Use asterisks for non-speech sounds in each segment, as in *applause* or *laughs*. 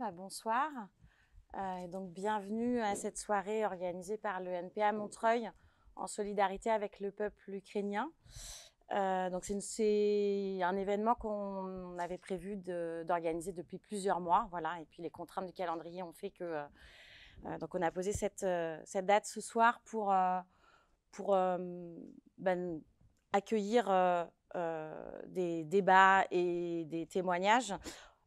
Bah, bonsoir. Euh, donc, bienvenue à cette soirée organisée par le NPA Montreuil en solidarité avec le peuple ukrainien. Euh, donc, c'est un événement qu'on avait prévu d'organiser depuis plusieurs mois. Voilà. Et puis, les contraintes du calendrier ont fait que. Euh, euh, donc, on a posé cette, date ce soir pour, pour ben, accueillir des débats et des témoignages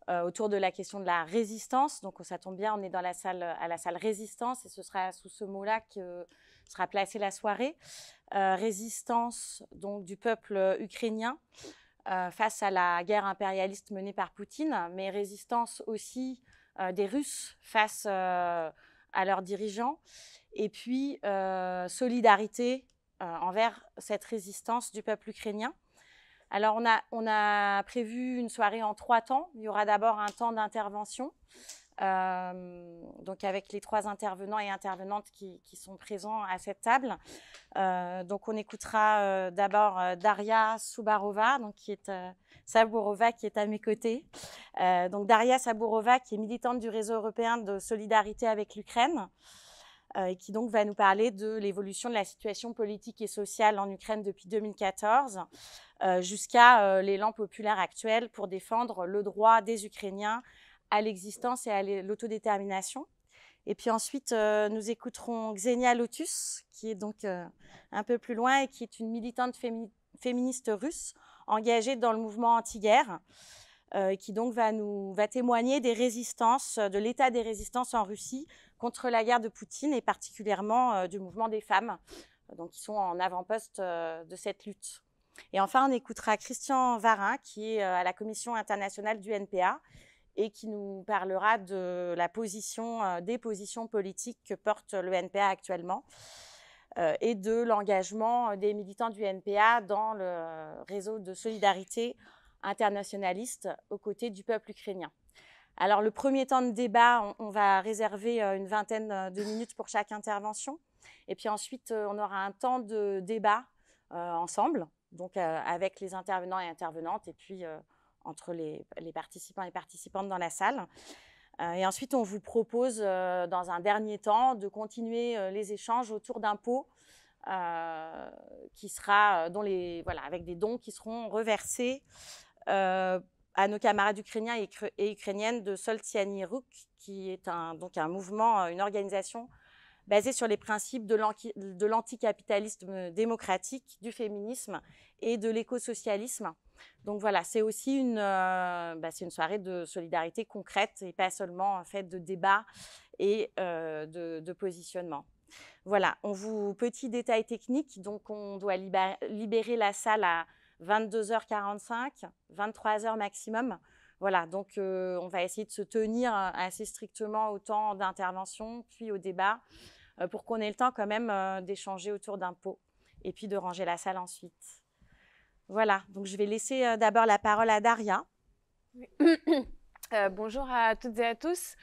euh, autour de la question de la résistance. Donc ça tombe bien, on est dans la salle, euh, à la salle résistance et ce sera sous ce mot-là que sera placée la soirée. Euh, résistance donc du peuple ukrainien face à la guerre impérialiste menée par Poutine, mais résistance aussi des Russes face à leurs dirigeants et puis solidarité envers cette résistance du peuple ukrainien. Alors, on a, on a prévu une soirée en trois temps. Il y aura d'abord un temps d'intervention, euh, donc avec les trois intervenants et intervenantes qui, sont présents à cette table. Euh, donc, on écoutera euh, d'abord Daria Subarova donc qui est Sabourova, qui est à mes côtés. donc, Daria Sabourova, qui est militante du réseau européen de solidarité avec l'Ukraine et euh, qui donc va nous parler de l'évolution de la situation politique et sociale en Ukraine depuis 2014 euh, jusqu'à euh, l'élan populaire actuel pour défendre le droit des Ukrainiens à l'existence et à l'autodétermination. Et puis ensuite, nous écouterons Xenia Lotus, qui est donc un peu plus loin et qui est une militante féministe russe engagée dans le mouvement anti-guerre, qui donc va nous va témoigner des résistances, de l'état des résistances en Russie contre la guerre de Poutine et particulièrement euh, du mouvement des femmes, euh, donc qui sont en avant-poste euh, de cette lutte. Et enfin, on écoutera Christian Varin, qui est à la Commission internationale du NPA et qui nous parlera de la position, des positions politiques que porte le NPA actuellement et de l'engagement des militants du NPA dans le réseau de solidarité internationaliste aux côtés du peuple ukrainien. Alors, le premier temps de débat, on, va réserver euh, une vingtaine euh, de minutes pour chaque intervention. Et puis ensuite, euh, on aura un temps de débat ensemble, donc avec les intervenants et intervenantes, et puis entre les, les, participants et participantes dans la salle. et ensuite, on vous propose, dans un dernier temps, de continuer les échanges autour d'un pot qui sera, dont les, voilà, avec des dons qui seront reversés à nos camarades ukrainiens et, ukrainiennes de Soltiani Ruk, qui est un, donc un mouvement, euh, une organisation basée sur les principes de l'anticapitalisme démocratique, du féminisme et de l'écosocialisme. Donc voilà, c'est aussi une, euh, bah, une soirée de solidarité concrète et pas seulement en fait de débat et euh, de, de, positionnement. Voilà, on vous petit détail technique, donc on doit libérer la salle à 22h45, 23h maximum. Voilà, donc euh, on va essayer de se tenir euh, assez strictement au temps d'intervention, puis au débat, euh, pour qu'on ait le temps quand même d'échanger autour d'un pot et puis de ranger la salle ensuite. Voilà, donc je vais laisser d'abord la parole à Daria. *coughs* bonjour à toutes et à tous.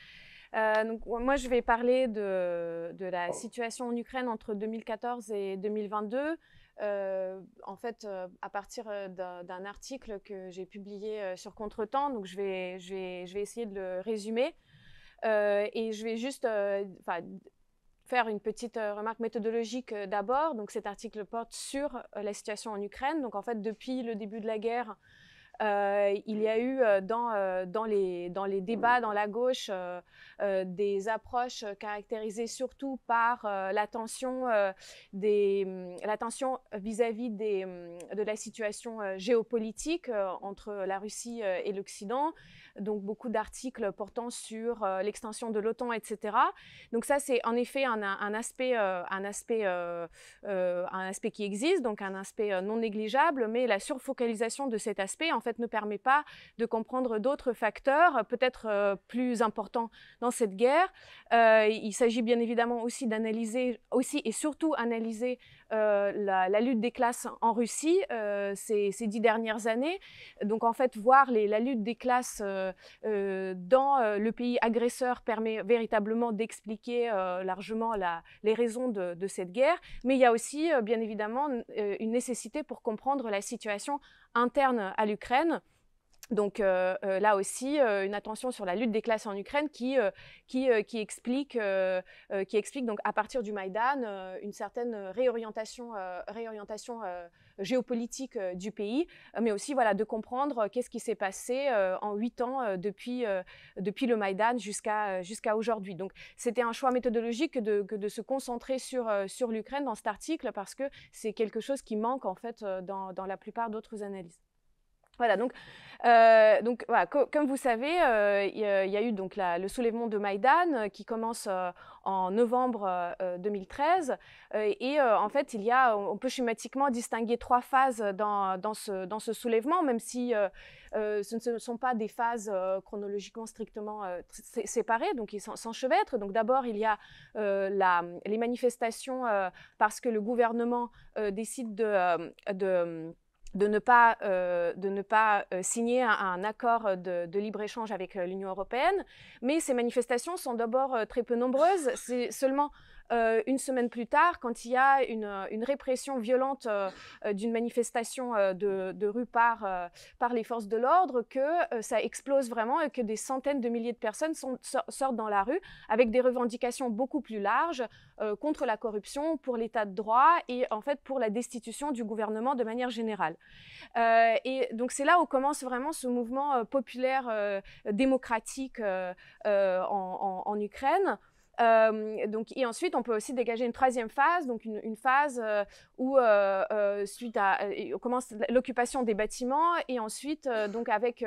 donc, moi, je vais parler de, de, la oh. situation en Ukraine entre 2014 et 2022. Euh, en fait, euh, à partir euh, d'un article que j'ai publié sur Contretemps, donc je vais, je vais essayer de le résumer. et je vais juste faire une petite remarque méthodologique d'abord. Donc cet article porte sur la situation en Ukraine. Donc en fait, depuis le début de la guerre, euh, il y a eu euh, euh, dans, les, débats dans la gauche des approches caractérisées surtout par l'attention vis à -vis de la situation géopolitique entre la Russie et l'Occident, donc beaucoup d'articles portant sur euh, l'extension de l'OTAN, etc. Donc ça, c'est en effet un, aspect, un aspect, euh, euh, un aspect qui existe, donc un aspect non négligeable, mais la surfocalisation de cet aspect, en fait, ne permet pas de comprendre d'autres facteurs, peut-être plus importants dans cette guerre. il s'agit bien évidemment aussi d'analyser, aussi et surtout analyser euh, la, lutte des classes en Russie euh, ces, dix dernières années. Donc en fait, voir la lutte des classes euh, dans le pays agresseur permet véritablement d'expliquer largement les raisons de, cette guerre. Mais il y a aussi, bien évidemment, une nécessité pour comprendre la situation interne à l'Ukraine. Donc euh, euh, là aussi, euh, une attention sur la lutte des classes en Ukraine qui, qui, explique, donc à partir du Maïdan une certaine réorientation, géopolitique du pays, mais aussi voilà, de comprendre qu'est-ce qui s'est passé en huit ans depuis, le Maïdan jusqu'à aujourd'hui. Donc c'était un choix méthodologique de, se concentrer sur, l'Ukraine dans cet article parce que c'est quelque chose qui manque en fait dans la plupart d'autres analyses. Voilà, donc, euh, donc comme vous savez, euh, il y, a eu donc le soulèvement de Maïdan euh, qui commence en novembre 2013. et en fait, il y a, on peut schématiquement distinguer trois phases dans, ce, dans ce, soulèvement, même si ce ne sont pas des phases chronologiquement strictement séparées, donc ils s'enchevêtrent. Donc d'abord, il y a la, les manifestations parce que le gouvernement décide de de ne pas, euh, de ne pas euh, signer un, accord de, de libre-échange avec euh, l'Union européenne. Mais ces manifestations sont d'abord très peu nombreuses. C'est seulement euh, une semaine plus tard, quand il y a une, euh, répression violente euh, d'une manifestation de, rue par, les forces de l'ordre, que ça explose vraiment et que des centaines de milliers de personnes sortent dans la rue avec des revendications beaucoup plus larges contre la corruption, pour l'état de droit et en fait pour la destitution du gouvernement de manière générale. et donc c'est là où commence vraiment ce mouvement populaire démocratique en Ukraine. Euh, donc, et ensuite, on peut aussi dégager une troisième phase, donc une, phase euh, où, euh, suite à, on commence l'occupation des bâtiments et ensuite, donc avec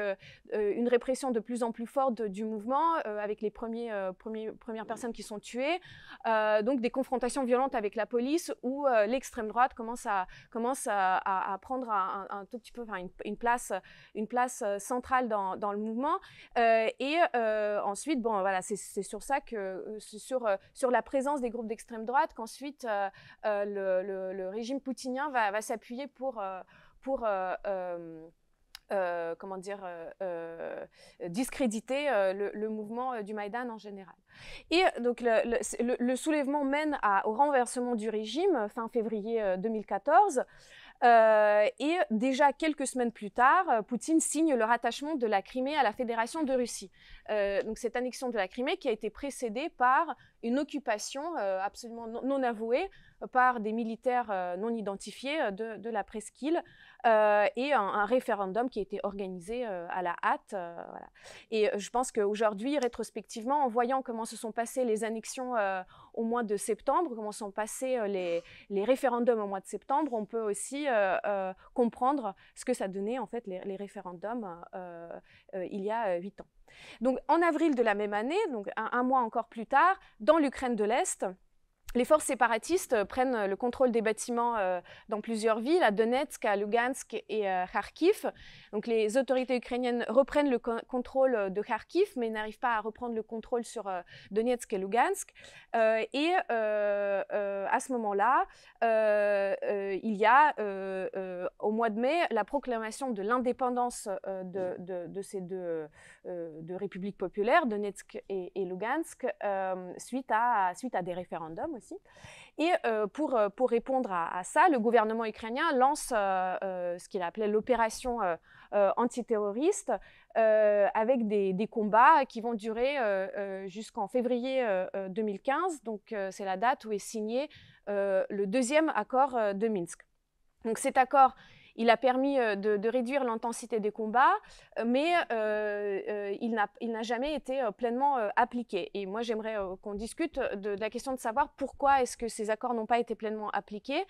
une répression de plus en plus forte du mouvement, avec les premiers, premiers, premières personnes qui sont tuées, donc des confrontations violentes avec la police où l'extrême droite commence à, commence à, prendre un, tout petit peu, une, une, place, une place centrale dans, dans le mouvement. et ensuite, bon, voilà, c'est sur ça que sur, euh, sur la présence des groupes d'extrême droite qu'ensuite euh, euh, le, le, régime poutinien va, va s'appuyer pour... pour comment dire, discréditer le, mouvement du Maïdan en général. Et donc le, soulèvement mène à, au renversement du régime fin février 2014. Euh, et déjà quelques semaines plus tard, euh, Poutine signe le rattachement de la Crimée à la Fédération de Russie. Euh, donc cette annexion de la Crimée qui a été précédée par une occupation absolument non, non avouée par des militaires euh, non identifiés euh, de, la presqu'île euh, et un, référendum qui a été organisé à la hâte. Et je pense qu'aujourd'hui, rétrospectivement, en voyant comment se sont passées les annexions au mois de septembre, comment se sont passés les, référendums au mois de septembre, on peut aussi comprendre ce que ça donnait en fait les, référendums il y a huit ans. Donc en avril de la même année, donc un mois encore plus tard, dans l'Ukraine de l'Est, les forces séparatistes euh, prennent euh, le contrôle des bâtiments euh, dans plusieurs villes, à Donetsk, à Lugansk et à Kharkiv. Donc les autorités ukrainiennes reprennent le contrôle de Kharkiv, mais n'arrivent pas à reprendre le contrôle sur Donetsk et Lugansk. et à ce moment-là, il y a au mois de mai la proclamation de l'indépendance de, ces deux républiques populaires, Donetsk et, Lugansk, suite à des référendums et euh, pour, euh, pour répondre à, ça, le gouvernement ukrainien lance euh, ce qu'il appelait l'opération antiterroriste avec des, combats qui vont durer jusqu'en février 2015. Donc c'est la date où est signé le deuxième accord de Minsk. Donc cet accord, il a permis euh, de, réduire l'intensité des combats, euh, mais euh, il n'a jamais été pleinement appliqué. Et moi, j'aimerais qu'on discute de, la question de savoir pourquoi est-ce que ces accords n'ont pas été pleinement appliqués.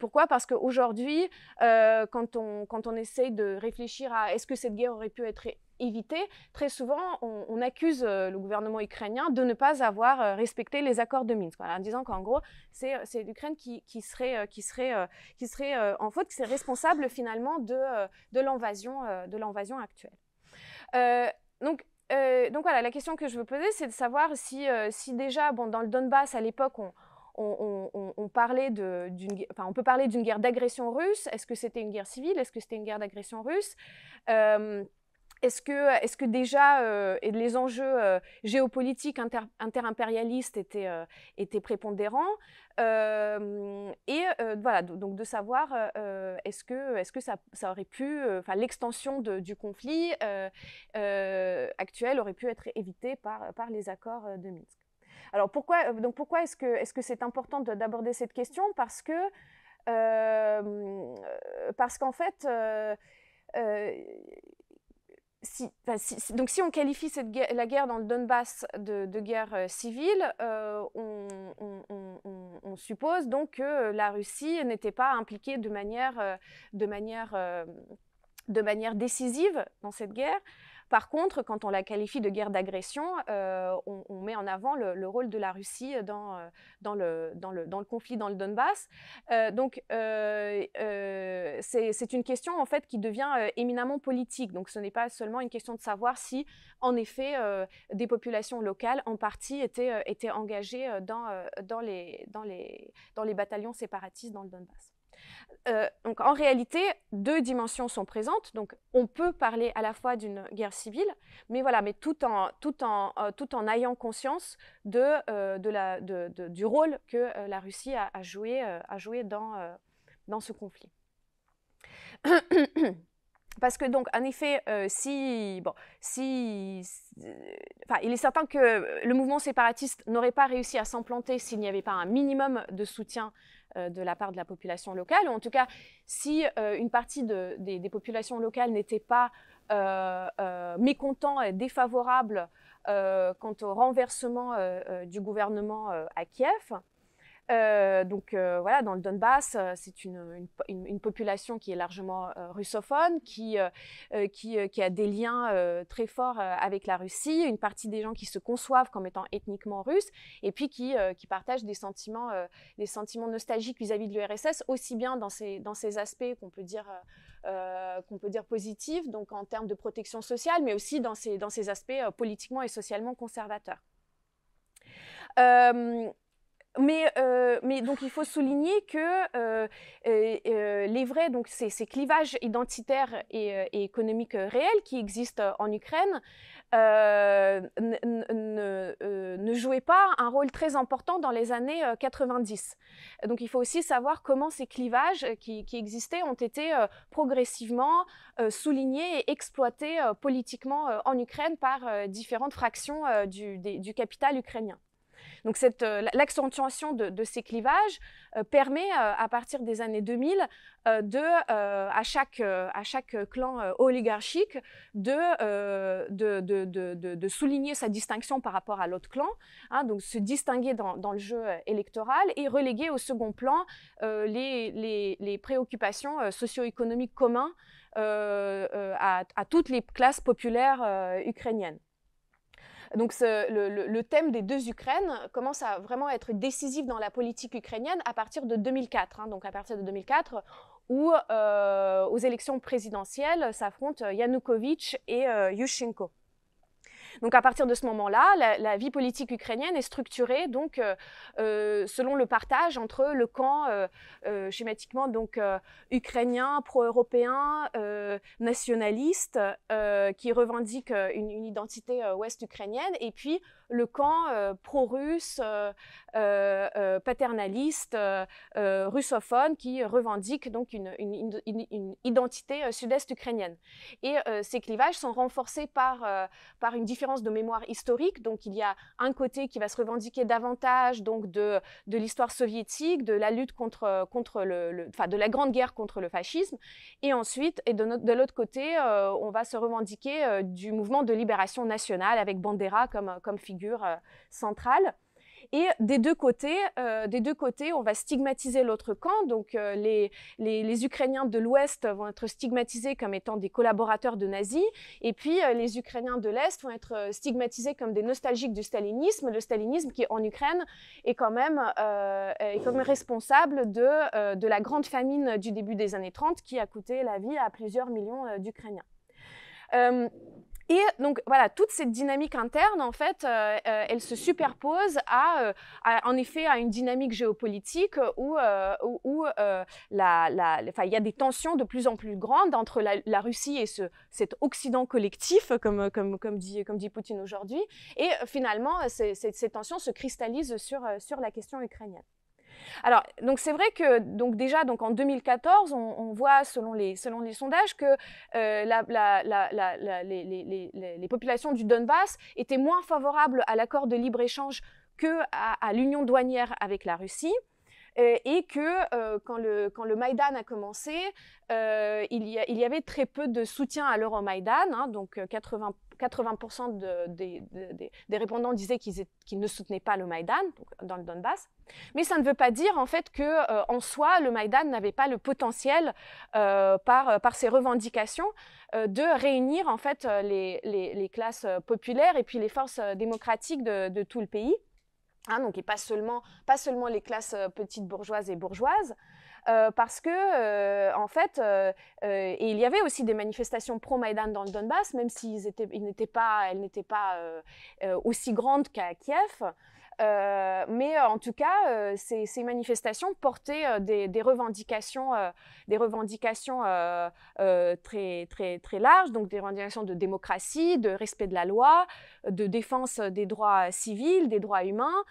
pourquoi Parce qu'aujourd'hui, quand, on, quand on essaye de réfléchir à est-ce que cette guerre aurait pu être éviter. Très souvent, on, accuse euh, le gouvernement ukrainien de ne pas avoir euh, respecté les accords de Minsk, en disant qu'en gros, c'est euh, l'Ukraine qui, qui, serait, qui serait, qui serait en faute, qui serait responsable finalement de, de l'invasion actuelle. donc, donc voilà, la question que je veux poser, c'est de savoir si, si déjà, bon, dans le Donbass, à l'époque, on, on, on, parlait de, enfin, on peut parler d'une guerre d'agression russe. Est-ce que c'était une guerre civile Est-ce que c'était une guerre d'agression russe est-ce que, est que, déjà euh, et les enjeux euh, géopolitiques interimpérialistes étaient, euh, prépondérants Et voilà, donc de savoir est-ce que, est que ça, aurait pu, enfin l'extension du conflit actuel aurait pu être évitée par, par les accords de Minsk. Alors pourquoi, donc pourquoi est-ce que c'est -ce que important d'aborder cette question Parce que parce qu'en fait, donc si on qualifie la guerre dans le Donbass de, guerre euh, civile, euh, on, suppose donc que la Russie n'était pas impliquée de manière euh, décisive dans cette guerre. Par contre, quand on la qualifie de guerre d'agression, euh, on, met en avant le, rôle de la Russie dans, euh, le, conflit dans le Donbass. Euh, donc, c'est une question en fait qui devient éminemment politique. Donc, ce n'est pas seulement une question de savoir si, en effet, des populations locales, en partie, étaient, engagées dans les bataillons séparatistes dans le Donbass. Euh, donc en réalité, deux dimensions sont présentes. Donc on peut parler à la fois d'une guerre civile, mais voilà, mais tout en, tout en, euh, tout en ayant conscience de, euh, du rôle que la Russie a, joué, a joué dans, dans ce conflit. *coughs* Parce que donc, en effet, si, si, enfin, il est certain que le mouvement séparatiste n'aurait pas réussi à s'implanter s'il n'y avait pas un minimum de soutien euh, de la part de la population locale. Ou en tout cas, si euh, une partie des, des, populations locales n'était pas euh, mécontent et défavorable quant au renversement du gouvernement à Kiev, euh, donc euh, voilà, dans le Donbass, euh, c'est une, une, population qui est largement russophone, qui, qui, qui, a des liens très forts avec la Russie, une partie des gens qui se conçoivent comme étant ethniquement russes, et puis qui, qui partagent des sentiments, des sentiments nostalgiques vis-à-vis de l'URSS, aussi bien dans ces, dans ces aspects qu'on peut dire... qu'on peut dire positifs, donc en termes de protection sociale, mais aussi dans ces, dans ces aspects politiquement et socialement conservateurs. Euh, mais, donc il faut souligner que euh, euh, les vrais, donc ces, clivages identitaires et, économiques réels qui existent en Ukraine, ne jouaient pas un rôle très important dans les années 90. Donc il faut aussi savoir comment ces clivages qui, existaient ont été progressivement soulignés et exploités politiquement en Ukraine par différentes fractions du capital ukrainien. Donc euh, l'accentuation de, de, ces clivages euh, permet, euh, à partir des années 2000, à, chaque, clan oligarchique de, souligner sa distinction par rapport à l'autre clan, hein, donc se distinguer dans, le jeu électoral et reléguer au second plan les, préoccupations socio-économiques communes à, toutes les classes populaires ukrainiennes. Donc le, thème des deux Ukraines commence à vraiment être décisif dans la politique ukrainienne à partir de 2004. Hein. donc à partir de 2004, où euh, aux élections présidentielles s'affrontent euh, Yanukovych et euh, Yushchenko. Donc à partir de ce moment-là, la, vie politique ukrainienne est structurée donc euh, euh, selon le partage entre le camp euh, schématiquement donc ukrainien, pro-européen, nationaliste, qui revendique une, une identité ouest ukrainienne, et puis le camp euh, pro-russe, euh, euh, paternaliste, russophone, qui revendique donc une, identité sud-est ukrainienne. Et ces clivages sont renforcés par, par une différence de mémoire historique. Donc il y a un côté qui va se revendiquer davantage donc de, de l'histoire soviétique, de la lutte contre, contre le, enfin, de la grande guerre contre le fascisme, et ensuite, et de, l'autre côté, on va se revendiquer du mouvement de libération nationale avec Bandera comme, comme figure euh, centrale. Et des deux côtés, euh, des deux côtés, on va stigmatiser l'autre camp. Donc euh, les, les, Ukrainiens de l'Ouest vont être stigmatisés comme étant des collaborateurs de nazis, et puis les Ukrainiens de l'Est vont être stigmatisés comme des nostalgiques du stalinisme, le stalinisme qui en Ukraine est quand même, est responsable de, de la grande famine du début des années 30 qui a coûté la vie à plusieurs millions d'Ukrainiens. Et donc voilà, toute cette dynamique interne, en fait, euh, euh, elle se superpose euh, à, en effet, à une dynamique géopolitique où, où il y a des tensions de plus en plus grandes entre la, Russie et cet Occident collectif, comme, comme, dit, comme dit Poutine aujourd'hui. Et finalement, ces, ces, tensions se cristallisent sur, sur la question ukrainienne. Alors, donc c'est vrai que donc déjà donc en 2014, on, voit selon les, sondages que les, populations du Donbass étaient moins favorables à l'accord de libre-échange que à l'union douanière avec la Russie. Euh, et que euh, quand, le, quand Maïdan a commencé, euh, il y, avait très peu de soutien à l'Euromaïdan, hein, donc 80 80% des répondants disaient qu'ils ne soutenaient pas le Maïdan dans le Donbass. Mais ça ne veut pas dire en fait que soi le Maïdan n'avait pas le potentiel par, par, ses revendications de réunir en fait les, les, classes populaires et puis les forces démocratiques de, tout le pays. Hein, et pas seulement, pas seulement les classes euh, petites bourgeoises et bourgeoises, euh, parce que, euh, en fait, il y avait aussi des manifestations pro maidan dans le Donbass, même s'ils elles n'étaient pas aussi grandes qu'à Kiev. Euh, mais euh, en tout cas, euh, ces, manifestations portaient des, revendications, des revendications très, très, très larges, donc des revendications de démocratie, de respect de la loi, de défense des droits civils, des droits humains,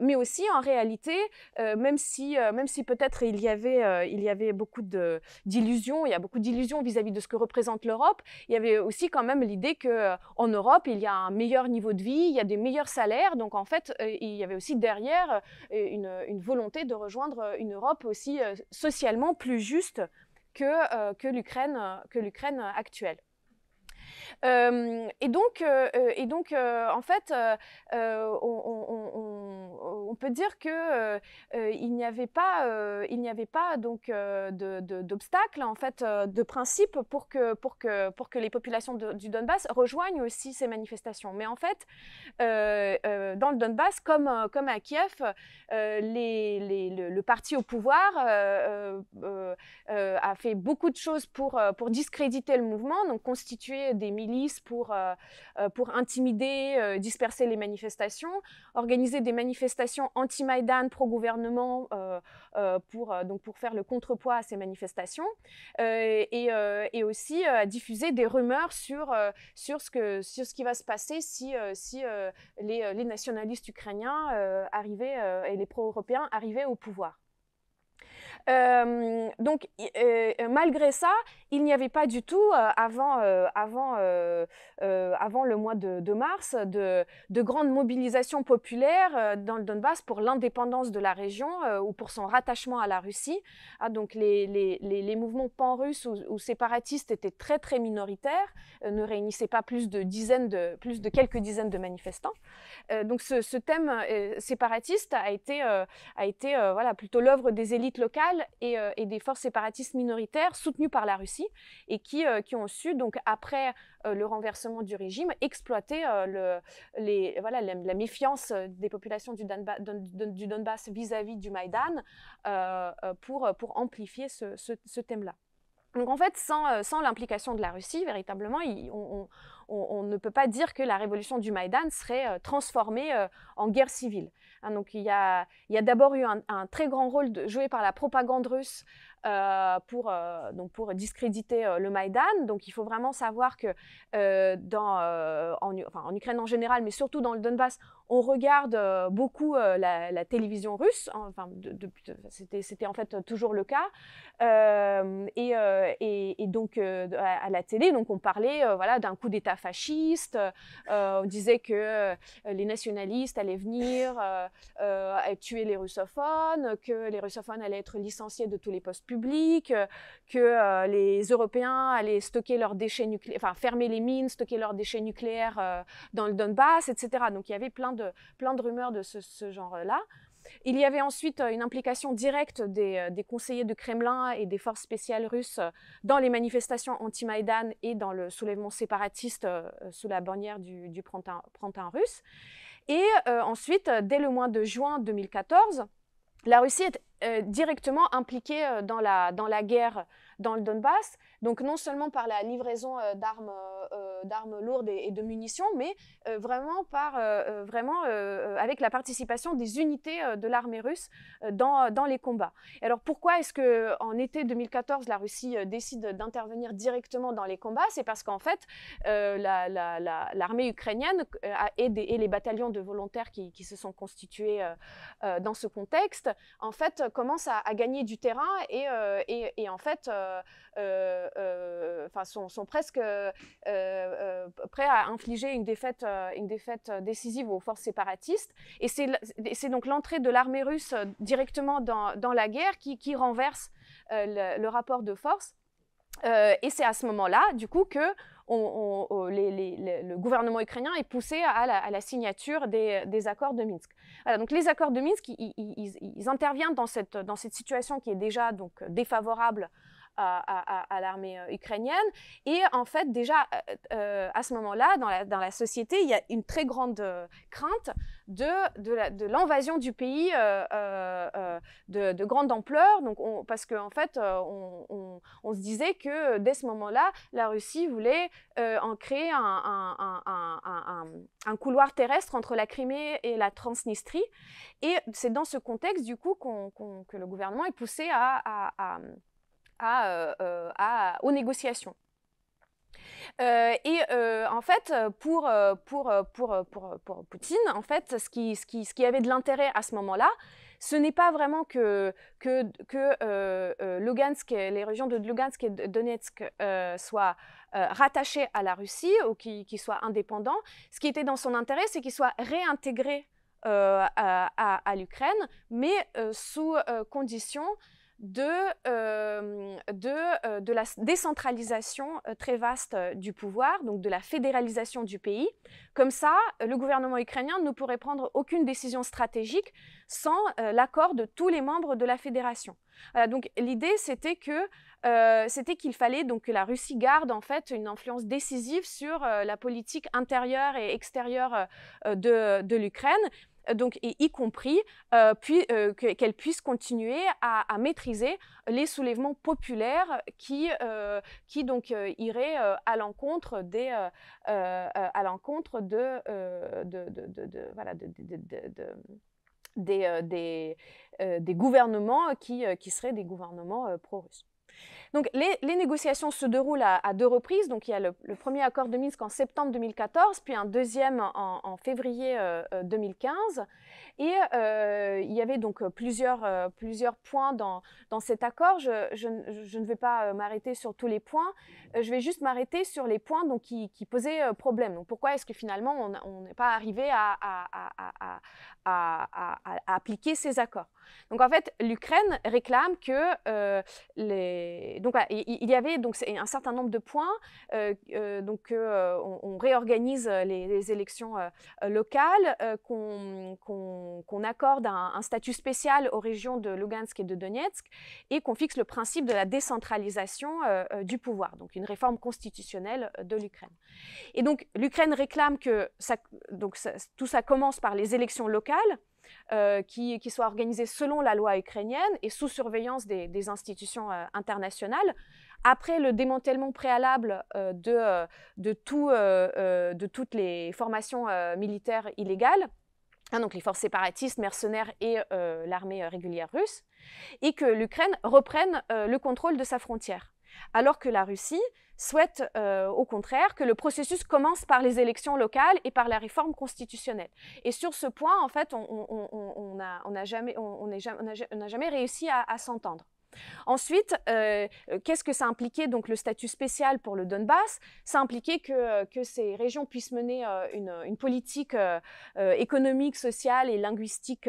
mais aussi en réalité, même si, même si peut-être il y avait, il y avait beaucoup d'illusions, il y a beaucoup d'illusions vis-à-vis de ce que représente l'Europe, il y avait aussi quand même l'idée que en Europe, il y a un meilleur niveau de vie, il y a des meilleurs salaires, donc en fait, euh, il y avait aussi derrière euh, une, volonté de rejoindre euh, une Europe aussi socialement plus juste que l'Ukraine actuelle et donc, et donc en fait, on, peut dire que il n'y avait pas, il n'y avait pas donc d'obstacle en fait, de principe pour que pour que pour que les populations du Donbass rejoignent aussi ces manifestations. Mais en fait, dans le Donbass, comme comme à Kiev, les, le, parti au pouvoir a fait beaucoup de choses pour pour discréditer le mouvement, donc constituer des pour, euh, euh, pour intimider, euh, disperser les manifestations, organiser des manifestations anti maidan pro-gouvernement, pour, donc pour faire le contrepoids à ces manifestations, et, et, aussi diffuser des rumeurs sur, sur, ce que, sur ce qui va se passer si, si les, nationalistes ukrainiens arrivaient, et les pro-européens arrivaient au pouvoir. donc, malgré ça, il n'y avait pas du tout, euh, avant, euh, avant, euh, avant le mois de, mars, de, de grandes mobilisations populaires dans le Donbass pour l'indépendance de la région ou pour son rattachement à la Russie. Ah, donc les, les, les, mouvements pan-russes ou, séparatistes étaient très très minoritaires, ne réunissaient pas plus de dizaines de plus de quelques dizaines de manifestants. donc ce, ce thème séparatiste a été a été voilà plutôt l'œuvre des élites locales et, et des forces séparatistes minoritaires soutenues par la Russie et euh, qui, ont su, donc après euh, le renversement du régime, exploiter euh, le, les, voilà, la, méfiance des populations du, Donbass vis-à-vis du Maïdan pour, pour amplifier ce, thème-là. Donc en fait, sans, l'implication de la Russie, véritablement, on on, ne peut pas dire que la révolution du Maïdan serait euh, transformée euh, en guerre civile. Hein. donc il y a, d'abord eu un, très grand rôle joué par la propagande russe euh, pour, donc pour discréditer le Maïdan. Donc il faut vraiment savoir que dans, en, Ukraine en général, mais surtout dans le Donbass, on regarde beaucoup la, télévision russe. Hein, c'était en fait toujours le cas. Et, et, donc à la télé, donc on parlait voilà, d'un coup d'État fasciste, euh, on disait que euh, les nationalistes allaient venir euh, tuer les russophones, que les russophones allaient être licenciés de tous les postes publics, que les Européens allaient stocker leurs déchets nucléaires, enfin fermer les mines, stocker leurs déchets nucléaires dans le Donbass, etc. Donc il y avait plein de, plein de rumeurs de ce, ce genre-là. Il y avait ensuite euh, une implication directe euh, des, conseillers du Kremlin et des forces spéciales russes euh, dans les manifestations anti-Maïdan et dans le soulèvement séparatiste sous la bannière du, printemps, russe. Et ensuite, dès le mois de juin 2014, la Russie est directement impliquée dans la guerre dans le Donbass donc non seulement par la livraison euh, d'armes euh, euh, d'armes lourdes et, de munitions, mais vraiment par vraiment avec la participation des unités de l'armée russe dans, les combats. alors pourquoi est-ce que en été 2014 la Russie décide d'intervenir directement dans les combats C'est parce qu'en fait l'armée ukrainienne et, aidé les bataillons de volontaires qui, se sont constitués dans ce contexte, en fait, commence à, gagner du terrain et, en fait, euh, euh, sont, sont, presque euh, prêts à infliger une défaite, une défaite décisive aux forces séparatistes. Et c'est donc l'entrée de l'armée russe directement dans, la guerre qui, renverse le, rapport de force. et c'est à ce moment-là, du coup, que on, le gouvernement ukrainien est poussé à la, signature des, accords de Minsk. Voilà, donc les accords de Minsk, ils, ils interviennent dans cette, dans cette, situation qui est déjà donc défavorable à, l'armée euh, ukrainienne. Et en fait, déjà euh, euh, à ce moment-là, dans la, société, il y a une très grande crainte de, de l'invasion du pays de, grande ampleur, donc on, parce qu'en en fait, on, se disait que dès ce moment-là, la Russie voulait en créer un, un, couloir terrestre entre la Crimée et la Transnistrie. Et c'est dans ce contexte, du coup, que le gouvernement est poussé à, euh, euh, à, aux négociations. Euh, et en fait, pour, pour, pour, pour, Poutine, en fait, ce qui, ce qui, ce qui avait de l'intérêt à ce moment-là, ce n'est pas vraiment que, que, que euh, Lugansk, les régions de Lugansk et Donetsk soient rattachées à la Russie ou qu'ils soient indépendants. Ce qui était dans son intérêt, c'est qu'ils soient réintégrés à, à l'Ukraine, mais sous conditions de, euh, euh, de, la décentralisation euh, très vaste du pouvoir, donc de la fédéralisation du pays. Comme ça, le gouvernement ukrainien ne pourrait prendre aucune décision stratégique sans l'accord de tous les membres de la fédération. donc l'idée, c'était que c'était qu'il fallait donc que la Russie garde en fait une influence décisive sur la politique intérieure et extérieure de, de l'Ukraine et y compris euh, puis euh, qu'elle puisse continuer à, maîtriser les soulèvements populaires qui, euh, qui donc iraient à l'encontre des à l'encontre de, gouvernements qui, qui seraient des gouvernements pro-russes. Donc les, négociations se déroulent à, deux reprises. Donc il y a le, premier accord de Minsk en septembre 2014, puis un deuxième en, février 2015. Euh, euh, Et euh, il y avait donc plusieurs, plusieurs points dans, dans, cet accord. Je, ne vais pas m'arrêter sur tous les points. je vais juste m'arrêter sur les points donc, qui, posaient problème. Donc pourquoi est-ce que finalement on n'est pas arrivé à, à, à, appliquer ces accords Donc en fait, l'Ukraine réclame que les donc, il y avait donc, un certain nombre de points. Euh, euh, donc, euh, on, réorganise les, élections locales, qu'on accorde un, statut spécial aux régions de Lugansk et de Donetsk, et qu'on fixe le principe de la décentralisation du pouvoir, donc une réforme constitutionnelle de l'Ukraine. Et donc, l'Ukraine réclame que tout ça commence par les élections locales. Euh, qui, soit organisée selon la loi ukrainienne et sous surveillance des, institutions euh, internationales. Après le démantèlement préalable euh, de, de, toutes les formations militaires illégales, hein, donc les forces séparatistes, mercenaires et l'armée régulière russe, et que l'Ukraine reprenne le contrôle de sa frontière. Alors que la Russie, souhaite euh, au contraire que le processus commence par les élections locales et par la réforme constitutionnelle. Et sur ce point, en fait, on n'a jamais, réussi à s'entendre. Ensuite, euh, euh, qu'est-ce que ça impliquait donc le statut spécial pour le Donbass Ça impliquait que, euh, ces régions puissent mener une, politique économique, sociale et linguistique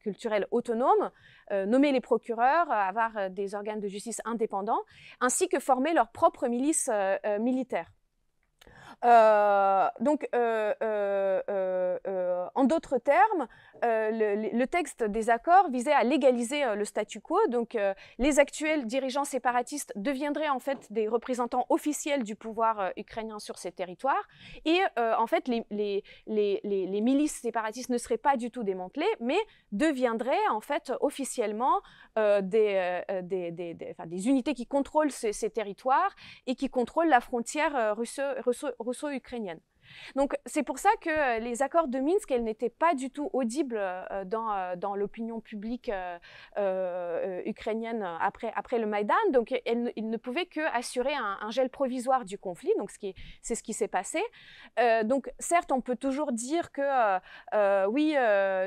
culturelle autonome, nommer les procureurs, avoir des organes de justice indépendants, ainsi que former leurs propres milices militaires. Euh, donc, euh, euh, en d'autres termes, le, texte des accords visait à légaliser le statu quo. Donc, les actuels dirigeants séparatistes deviendraient en fait des représentants officiels du pouvoir ukrainien sur ces territoires. Et en fait, les, les, milices séparatistes ne seraient pas du tout démantelées, mais deviendraient en fait officiellement des, des, unités qui contrôlent ces, territoires et qui contrôlent la frontière russe ukrainienne Donc c'est pour ça que euh, les accords de Minsk, elles n'étaient pas du tout audibles euh, dans, euh, dans l'opinion publique ukrainienne après, après le Maïdan. Donc elles, ils ne pouvaient que assurer un, gel provisoire du conflit. Donc c'est ce qui, ce qui s'est passé. donc certes, on peut toujours dire que oui,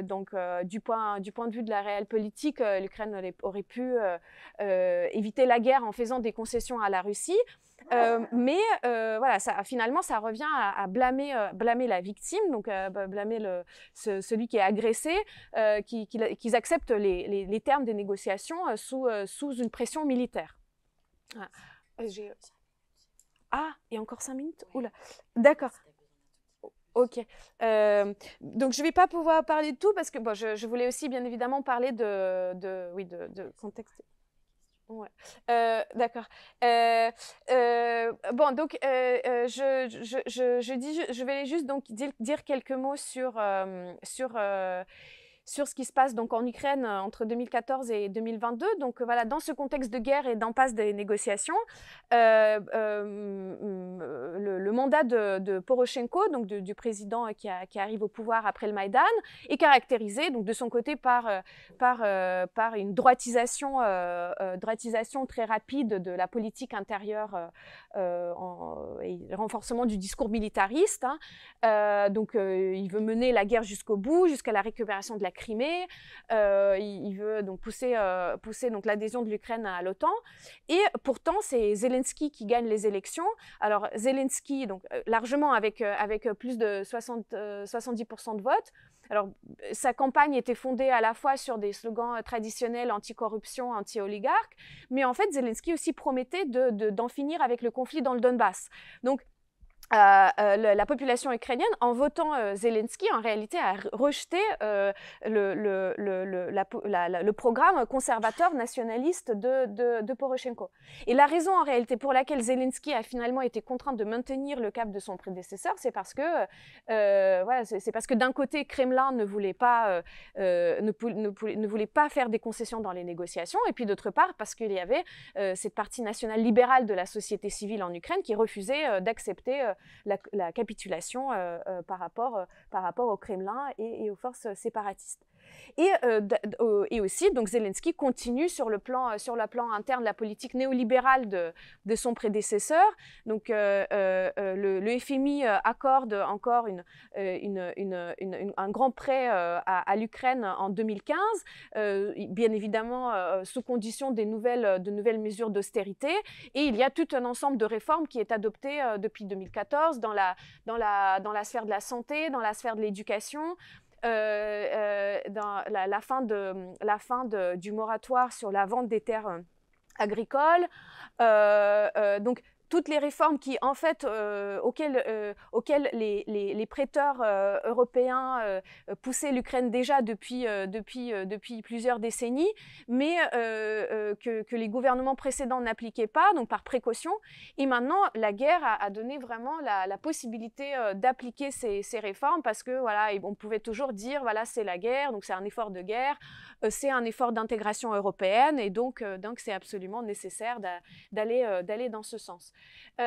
donc du, point, de vue de la réelle politique, l'Ukraine aurait, aurait pu éviter la guerre en faisant des concessions à la Russie. Euh, mais euh, voilà, ça, finalement, ça revient à, blâmer, euh, blâmer la victime, donc bah, blâmer le, celui qui est agressé, qu'ils qui, acceptent les, termes des négociations sous, sous une pression militaire. Ah, et encore cinq minutes Oula, d'accord. Ok. donc, je ne vais pas pouvoir parler de tout parce que bon, je, voulais aussi, bien évidemment, parler de, oui, de, de contexte. Ouais. Euh, D'accord. Euh, euh, bon, donc euh, euh, je, je, je, je, dis, je vais juste donc dire, dire quelques mots sur euh, sur sur ce qui se passe donc en Ukraine euh, entre 2014 et 2022. Donc euh, voilà, dans ce contexte de guerre et d'impasse des négociations, euh, mm, le, mandat de, Poroshenko, donc du président qui, arrive au pouvoir après le Maïdan, est caractérisé donc de son côté par, par, par une droitisation, très rapide de la politique intérieure en, et renforcement du discours militariste. Hein. donc il veut mener la guerre jusqu'au bout, jusqu'à la récupération de la Crimée. Euh, il, veut donc pousser, euh, pousser donc l'adhésion de l'Ukraine à l'OTAN. Et pourtant, c'est Zelensky qui gagne les élections. Alors Zelensky, donc euh, largement avec, avec plus de 60, 70% de votes. Alors sa campagne était fondée à la fois sur des slogans traditionnels anti-corruption, anti-oligarque, mais en fait Zelensky aussi promettait d'en de, finir avec le conflit dans le Donbass. Donc euh, euh, la population ukrainienne, en votant euh, Zelensky, en réalité a rejeté le, le, programme conservateur nationaliste de, de, Poroshenko. Et la raison en réalité pour laquelle Zelensky a finalement été contraint de maintenir le cap de son prédécesseur, c'est parce que, c'est parce que d'un côté, Kremlin ne voulait pas, ne, voulait pas faire des concessions dans les négociations, et puis d'autre part parce qu'il y avait cette partie nationale libérale de la société civile en Ukraine qui refusait d'accepter la, capitulation euh, euh, par, rapport, euh, par rapport au Kremlin et aux forces séparatistes. Euh, et, aussi, donc Zelensky continue sur le plan, euh, sur le plan interne la politique néolibérale de, son prédécesseur. Donc euh, le, FMI accorde encore un grand prêt à, l'Ukraine en 2015, bien évidemment sous condition des nouvelles, de nouvelles mesures d'austérité. Et il y a tout un ensemble de réformes qui est adopté depuis 2014 dans la, dans, la, dans la sphère de la santé, dans la sphère de l'éducation, euh, euh, dans la, fin, de, la fin du moratoire sur la vente des terres euh, agricoles. donc, toutes les réformes qui, en fait, euh, euh, auxquelles, les, prêteurs euh, européens poussaient l'Ukraine déjà depuis, plusieurs décennies, mais que, les gouvernements précédents n'appliquaient pas, donc par précaution. Et maintenant, la guerre a, donné vraiment la, possibilité d'appliquer ces, réformes parce que, voilà, on pouvait toujours dire, voilà, c'est la guerre, donc c'est un effort de guerre, c'est un effort d'intégration européenne, et donc, donc c'est absolument nécessaire d'aller dans ce sens. Euh,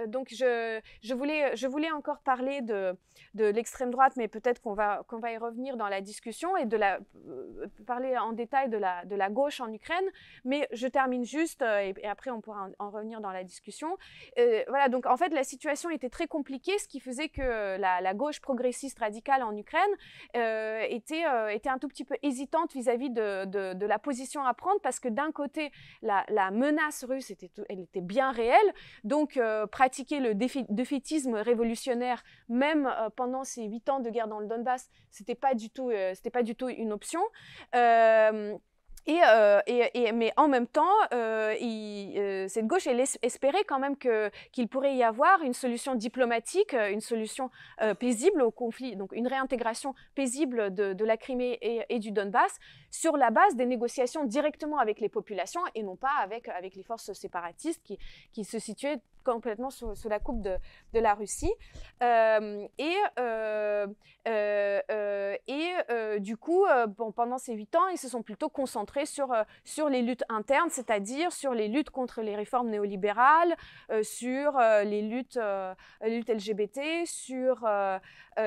euh, donc je, je, voulais, je voulais encore parler de, de l'extrême droite, mais peut-être qu'on va, va y revenir dans la discussion et de la, euh, parler en détail de la, de la gauche en Ukraine. Mais je termine juste et, après on pourra en, revenir dans la discussion. voilà, donc en fait la situation était très compliquée, ce qui faisait que la, gauche progressiste radicale en Ukraine était, était un tout petit peu hésitante vis-à-vis de, la position à prendre parce que d'un côté, la, menace russe était, elle était bien réel. Donc, euh, pratiquer le défaitisme révolutionnaire, même euh, pendant ces huit ans de guerre dans le Donbass, c'était pas du tout, euh, c'était pas du tout une option. mais en même temps, cette gauche, espérait quand même qu'il pourrait y avoir une solution diplomatique, une solution paisible au conflit, donc une réintégration paisible de, la Crimée et, du Donbass, sur la base des négociations directement avec les populations et non pas avec, euh, avec les forces séparatistes qui, se situaient complètement sous, la coupe de, la Russie. Euh, et euh, et du coup, pendant ces huit ans, ils se sont plutôt concentrés sur, sur les luttes internes, c'est-à-dire sur les luttes contre les réformes néolibérales, sur les luttes, LGBT, sur,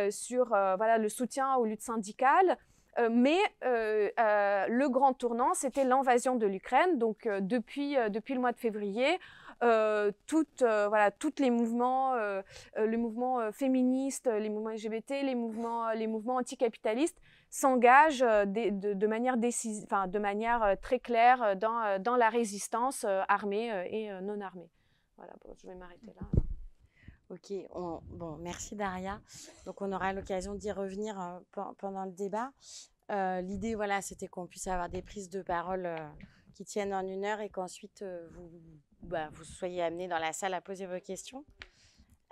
sur voilà, le soutien aux luttes syndicales. Euh, mais euh, euh, le grand tournant, c'était l'invasion de l'Ukraine. Donc depuis, depuis le mois de février, toutes, voilà, tous les mouvements, les le mouvement féministe, les mouvements LGBT, les mouvements, les mouvements anticapitalistes s'engagent de, manière, de manière très claire dans, dans la résistance armée et non armée. Voilà, je vais m'arrêter là. Ok, bon, merci Daria. Donc on aura l'occasion d'y revenir euh, pendant le débat. Euh, l'idée, voilà, c'était qu'on puisse avoir des prises de parole euh, qui tiennent en une heure et qu'ensuite vous, bah, vous soyez amenés dans la salle à poser vos questions.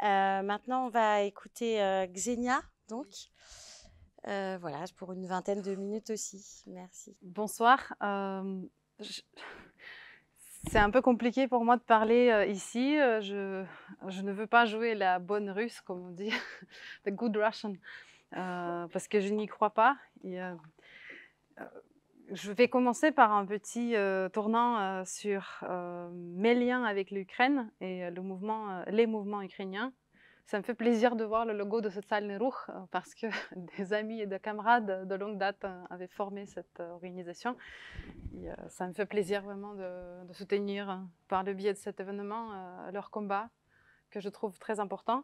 maintenant, on va écouter Xenia, donc. voilà, pour une vingtaine de minutes aussi. Merci. Bonsoir. Je c'est un peu compliqué pour moi de parler euh, ici. Euh, je, ne veux pas jouer la bonne russe, comme on dit, *laughs* the good Russian, euh, parce que je n'y crois pas. je vais commencer par un petit tournant sur mes liens avec l'Ukraine et les mouvements ukrainiens ça me fait plaisir de voir le logo de cette salle rouge euh, parce que *laughs* des amis et des camarades de longue date euh, avaient formé cette euh, organisation. ça me fait plaisir vraiment de, soutenir par le biais de cet événement leur combat que je trouve très important.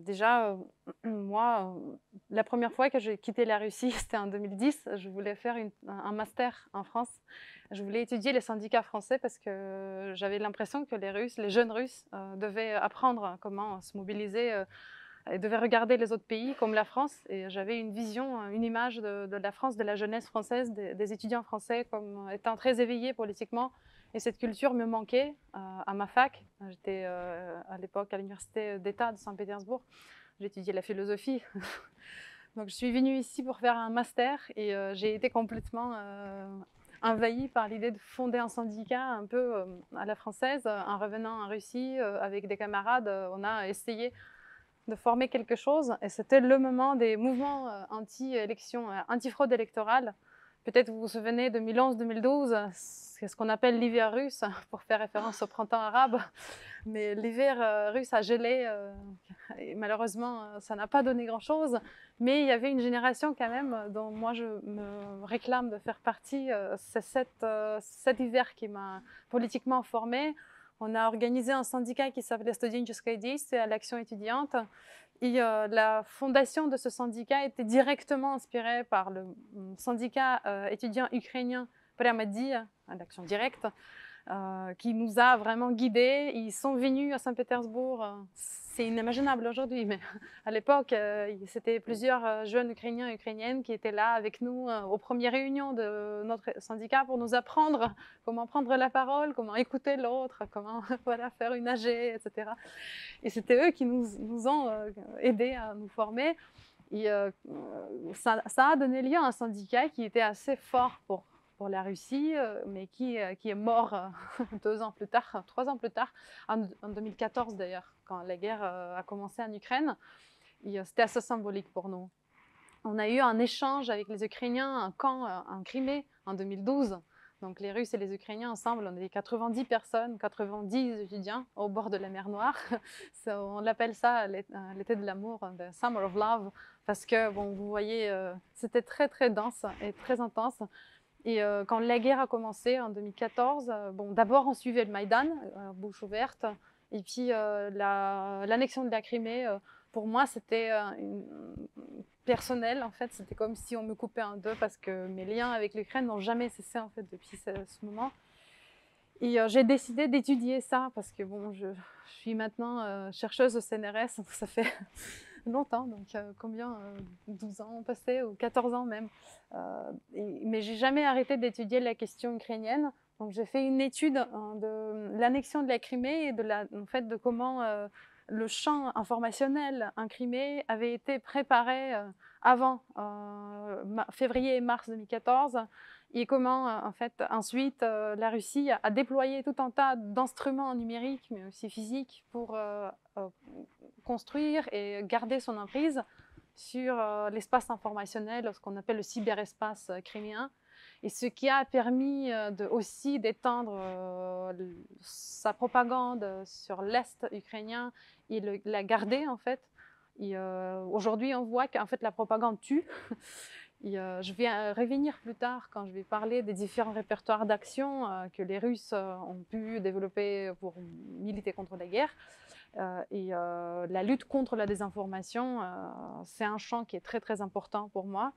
déjà, *clears throat* moi, la première fois que j'ai quitté la Russie, *laughs* c'était en 2010. Je voulais faire un master en France je voulais étudier les syndicats français parce que euh, j'avais l'impression que les Russes, les jeunes Russes, euh, devaient apprendre comment se mobiliser. Euh, et devaient regarder les autres pays comme la France. Et j'avais une vision, une image de, la France, de la jeunesse française, des, étudiants français comme étant très éveillés politiquement. Et cette culture me manquait à ma fac. J'étais à l'époque à l'université d'État de Saint-Pétersbourg. J'étudiais la philosophie. *laughs* Donc je suis venue ici pour faire un master et j'ai été complètement envahi par l'idée de fonder un syndicat un peu euh, à la française. En euh, revenant en Russie euh, avec des camarades, on a essayé de former quelque chose. Et c'était le moment des mouvements anti élections anti-fraude électorale. Peut-être vous vous souvenez, 2011-2012, c'est ce qu'on appelle l'hiver russe, hein, pour faire référence au printemps arabe. Mais l'hiver euh, russe a gelé, euh, et malheureusement, euh, ça n'a pas donné grand-chose. Mais il y avait une génération quand même dont moi je me réclame de faire partie. c'est cet, hiver qui m'a politiquement formée. On a organisé un syndicat qui s'appelait 10 », c'est à l'action étudiante. Et la fondation de ce syndicat était directement inspirée par le mm, syndicat étudiant ukrainien Préamadi, à hein, action directe, euh, qui nous a vraiment guidés. Ils sont venus à Saint-Pétersbourg. Euh, c'est inimaginable aujourd'hui, mais à l'époque, euh, c'était plusieurs jeunes Ukrainiens et Ukrainiennes qui étaient là avec nous aux premières réunions de notre syndicat pour nous apprendre comment prendre la parole, comment écouter l'autre, comment *laughs* voilà, faire une AG, etc. Et c'était eux qui nous, nous ont aidés à nous former. Et ça, a donné lieu à un syndicat qui était assez fort pour pour la Russie, euh, mais qui, euh, qui est mort euh, *laughs* deux ans plus tard, *laughs* trois ans plus tard, en, 2014 d'ailleurs, quand la guerre a commencé en Ukraine. C'était assez symbolique pour nous. On a eu un échange avec les Ukrainiens, un camp en Crimée en 2012. Donc les Russes et les Ukrainiens ensemble, on est 90 personnes, 90 étudiants au bord de la mer Noire. *laughs* on l'appelle ça l'été de l'amour, the summer of love, parce que bon, vous voyez, c'était très très dense et très intense. Et euh, quand la guerre a commencé en 2014, euh, bon, d'abord on suivait le Maïdan, euh, bouche ouverte, et puis l'annexion de la Crimée, pour moi c'était personnel en fait, c'était comme si on me coupait un deux parce que mes liens avec l'Ukraine n'ont jamais cessé en fait depuis ce, moment. Et j'ai décidé d'étudier ça parce que bon, je, suis maintenant chercheuse au CNRS, *laughs* ça fait longtemps, donc euh, combien 12 euh, ans passés ou 14 ans même. Euh, mais j'ai jamais arrêté d'étudier la question ukrainienne. Donc j'ai fait une étude de l'annexion de la Crimée et de la, en fait, de comment le champ informationnel en Crimée avait été préparé avant février et mars 2014 et comment en fait ensuite la Russie a déployé tout un tas d'instruments numériques mais aussi physiques pour construire et garder son emprise sur euh, l'espace informationnel, ce qu'on appelle le cyberespace ukrainien. Euh, et ce qui a permis euh, de, aussi d'étendre sa propagande sur l'Est ukrainien et la garder en fait. Aujourd'hui, on voit qu'en fait la propagande tue. je vais revenir plus tard quand je vais parler des différents répertoires d'actions que les Russes ont pu développer pour militer contre la guerre. Euh, et euh, la lutte contre la désinformation, euh, c'est un champ qui est très très important pour moi.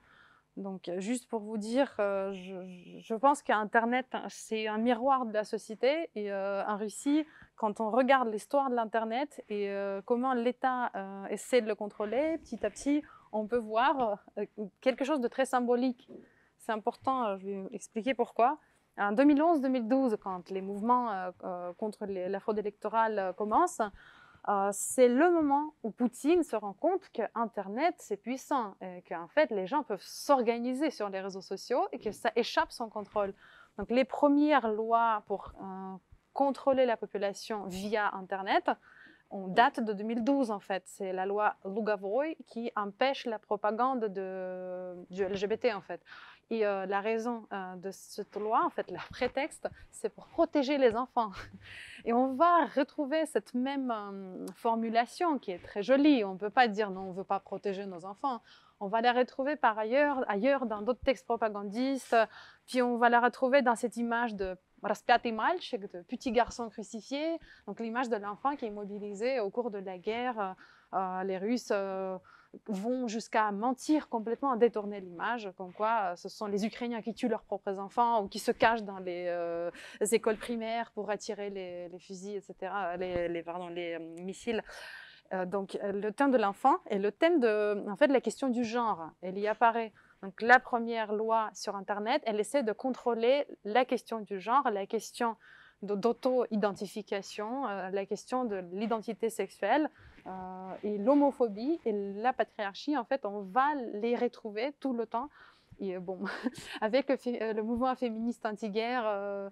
Donc juste pour vous dire, je, pense qu'Internet, hein, c'est un miroir de la société. Et en Russie, quand on regarde l'histoire de l'Internet et comment l'État essaie de le contrôler, petit à petit, on peut voir quelque chose de très symbolique. C'est important, je vais expliquer pourquoi. En 2011-2012, quand les mouvements contre la fraude électorale commencent, euh, c'est le moment où Poutine se rend compte que qu'Internet, c'est puissant, et qu'en fait, les gens peuvent s'organiser sur les réseaux sociaux et que ça échappe son contrôle. Donc, les premières lois pour euh, contrôler la population via Internet, on date de 2012 en fait. C'est la loi Lugavoy qui empêche la propagande du LGBT en fait. Et euh, la raison euh, de cette loi, en fait, le prétexte, c'est pour protéger les enfants. *laughs* Et on va retrouver cette même euh, formulation qui est très jolie. On ne peut pas dire non, on ne veut pas protéger nos enfants. On va la retrouver par ailleurs, ailleurs dans d'autres textes propagandistes. Puis on va la retrouver dans cette image de Raspiati Malchik, de petit garçon crucifié. Donc l'image de l'enfant qui est mobilisé au cours de la guerre euh, les Russes euh, vont jusqu'à mentir complètement, à détourner l'image, comme quoi euh, ce sont les Ukrainiens qui tuent leurs propres enfants ou qui se cachent dans les, écoles primaires pour attirer les, fusils, etc., les, les missiles. donc le thème de l'enfant et le thème de, en fait, la question du genre, elle y apparaît. Donc la première loi sur Internet, elle essaie de contrôler la question du genre, la question d'auto-identification, la question de l'identité sexuelle euh, et l'homophobie et la patriarchie, en fait, on va les retrouver tout le temps. Et euh, bon, *laughs* avec euh, le, mouvement féministe anti-guerre,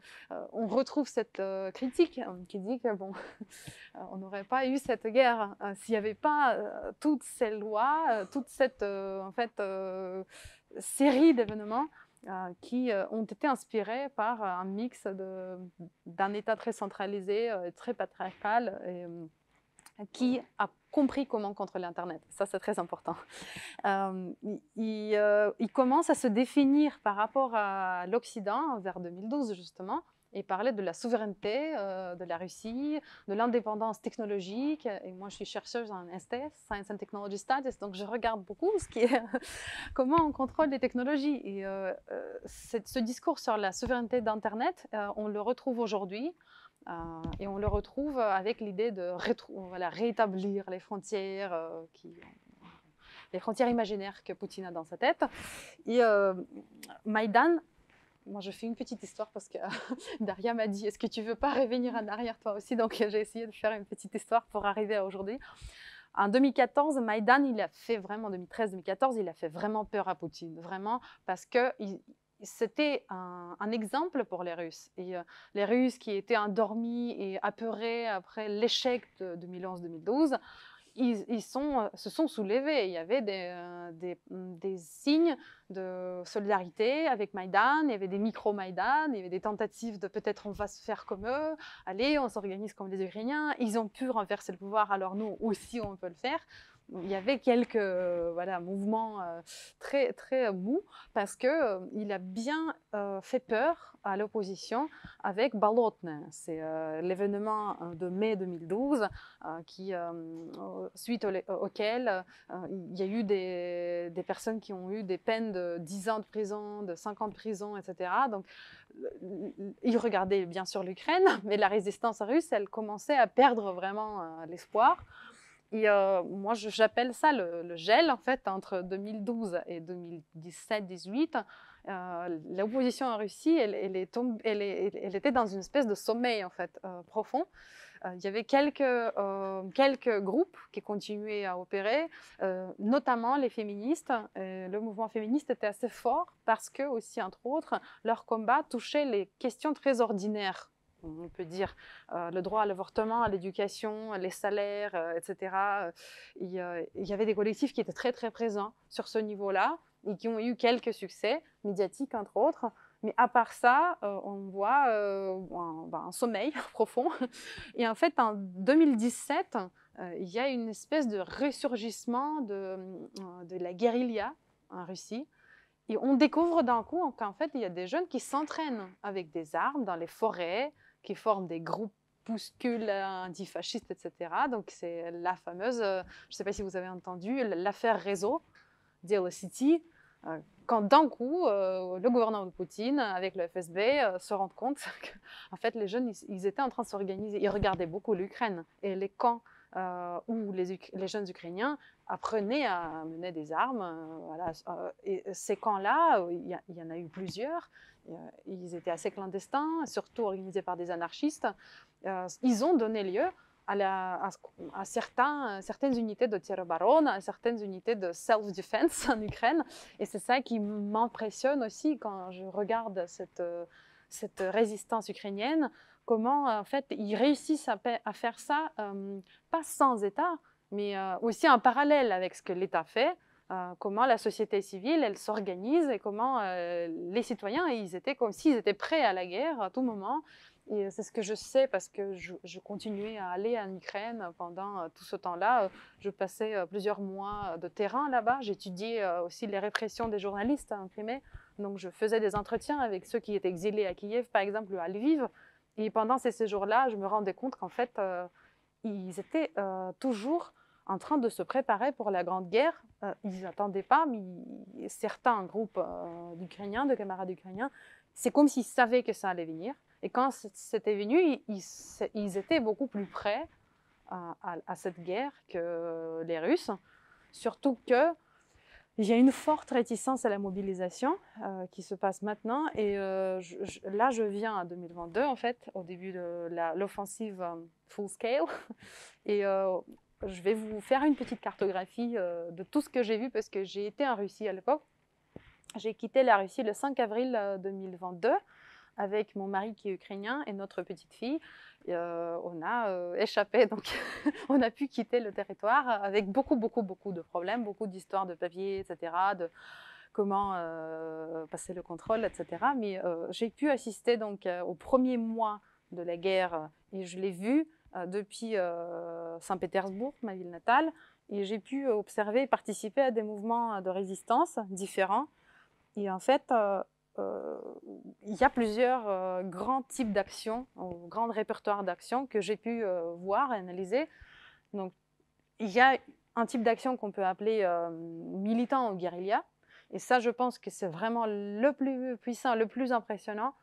on retrouve cette critique qui dit que bon, *laughs* on n'aurait pas eu cette guerre hein. s'il n'y avait pas toutes ces lois, toute cette en fait série d'événements qui ont été inspirés par un mix d'un État très centralisé, très patriarcal. Et, qui a compris comment contrôler Internet. Ça, c'est très important. Euh, euh, il, commence à se définir par rapport à l'Occident vers 2012, justement, et parlait de la souveraineté euh, de la Russie, de l'indépendance technologique. Et moi, je suis chercheuse en STS, Science and Technology Studies, donc je regarde beaucoup ce qui est *laughs* comment on contrôle les technologies. Et ce discours sur la souveraineté d'Internet, on le retrouve aujourd'hui euh, et on le retrouve avec l'idée de rétablir les frontières euh, qui les frontières imaginaires que Poutine a dans sa tête. Et euh, Maïdan, moi je fais une petite histoire parce que *laughs* Daria m'a dit est-ce que tu veux pas revenir en arrière toi aussi Donc j'ai essayé de faire une petite histoire pour arriver à aujourd'hui. En 2014, Maïdan, il a fait vraiment, 2013-2014, il a fait vraiment peur à Poutine, vraiment, parce que c'était un, exemple pour les Russes. Et euh, les Russes qui étaient endormis et apeurés après l'échec de 2011-2012, ils, euh, se sont soulevés. Il y avait euh, mm, des, signes de solidarité avec Maïdan, il y avait des micro-Maïdan, il y avait des tentatives de peut-être on va se faire comme eux, allez, on s'organise comme les Ukrainiens. Ils ont pu renverser le pouvoir, alors nous aussi on peut le faire il y avait quelques euh, voilà, mouvements euh, très, très mous parce qu'il euh, a bien fait peur à l'opposition avec Balotne. C'est l'événement de mai 2012 qui, suite auquel il y a eu des, des, personnes qui ont eu des peines de 10 ans de prison, de 5 ans de prison, etc. Donc, il regardait bien sûr l'Ukraine, *laughs* mais la résistance russe, elle commençait à perdre vraiment l'espoir. Et euh, moi, j'appelle ça le, gel, en fait, entre 2012 et 2017-18. Euh, l'opposition en Russie, elle, était dans une espèce de sommeil, en fait, euh, profond. Il y avait quelques, groupes qui continuaient à opérer, notamment les féministes. le mouvement féministe était assez fort parce que, aussi, entre autres, leur combat touchait les questions très ordinaires on peut dire, euh, le droit à l'avortement, à l'éducation, les salaires, euh, etc. Euh, il y avait des collectifs qui étaient très très présents sur ce niveau-là et qui ont eu quelques succès médiatiques entre autres. Mais à part ça, on voit ben, un, sommeil *laughs* profond. Et en fait, en 2017, il y a une espèce de ressurgissement de, de la guérilla en Russie. Et on découvre d'un coup qu'en fait, il y a des jeunes qui s'entraînent avec des armes dans les forêts, qui forment des groupes pouscule fascistes etc. Donc c'est la fameuse, euh, je ne sais pas si vous avez entendu, l'affaire réseau, Deal City, euh, quand d'un coup, euh, le gouvernement de Poutine, avec le FSB, se rendent compte *laughs* qu'en fait, les jeunes, ils, ils, étaient en train de s'organiser. Ils regardaient beaucoup l'Ukraine et les camps euh, où les, jeunes Ukrainiens apprenaient à mener des armes. Euh, euh, et ces camps-là, il y, en a eu plusieurs. Ils étaient assez clandestins, surtout organisés par des anarchistes. Ils ont donné lieu à, certains, certaines unités de tir baronne, à certaines unités de self-defense en Ukraine. Et c'est ça qui m'impressionne aussi quand je regarde cette résistance ukrainienne, comment euh, en fait ils réussissent à, faire ça, euh, pas sans État, mais euh, aussi en parallèle avec ce que l'État fait, comment la société civile elle s'organise et comment les citoyens ils étaient comme s'ils étaient prêts à la guerre à tout moment. Et c'est ce que je sais parce que je, continuais à aller en Ukraine pendant tout ce temps-là. Je passais plusieurs mois de terrain là-bas. J'étudiais aussi les répressions des journalistes en Crimée. Donc je faisais des entretiens avec ceux qui étaient exilés à Kiev, par exemple, à Lviv. Et pendant ces séjours-là, je me rendais compte qu'en fait, euh, ils étaient euh, toujours en train de se préparer pour la Grande Guerre. Euh, ils n'attendaient pas, mais certains groupes d'Ukrainiens, de camarades ukrainiens, c'est comme s'ils savaient que ça allait venir. Et quand c'était venu, ils, étaient beaucoup plus prêts à, cette guerre que les Russes. Surtout que il y a une forte réticence à la mobilisation euh, qui se passe maintenant. Et euh, là, je viens à 2022, en fait, au début de l'offensive euh, full scale. *laughs* Et je vais vous faire une petite cartographie de tout ce que j'ai vu parce que j'ai été en Russie à l'époque. J'ai quitté la Russie le 5 avril 2022 avec mon mari qui est ukrainien et notre petite fille, euh, on a euh, échappé, donc *laughs* on a pu quitter le territoire avec beaucoup, beaucoup, beaucoup de problèmes, beaucoup d'histoires de papier, etc., de comment euh, passer le contrôle, etc. Mais j'ai pu assister donc au premier mois de la guerre et je l'ai vu depuis Saint-Pétersbourg, ma ville natale, et j'ai pu observer et participer à des mouvements de résistance différents. Et en fait, euh, il y a plusieurs euh, grands types d'actions, grands répertoires d'actions que j'ai pu euh, voir et analyser. Donc, il y a un type d'action qu'on peut appeler militant ou guérilla. Et ça, je pense que c'est vraiment le plus puissant, le plus impressionnant.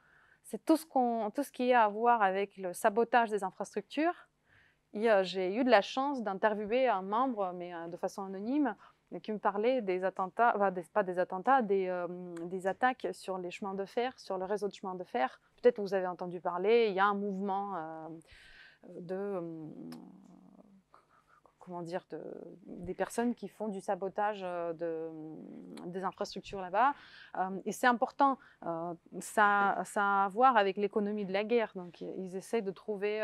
C'est tout ce, qu'on, tout ce qui a à voir avec le sabotage des infrastructures. j'ai eu de la chance d'interviewer un membre, mais de façon anonyme, qui me parlait des attentats, pas des attentats, euh, des, attaques sur les chemins de fer, sur le réseau de chemins de fer. Peut-être vous avez entendu parler, il y a un mouvement euh, de... Euh, comment dire, des personnes qui font du sabotage de, des infrastructures là-bas. et c'est important, ça, ça, a à voir avec l'économie de la guerre. Donc ils essaient de trouver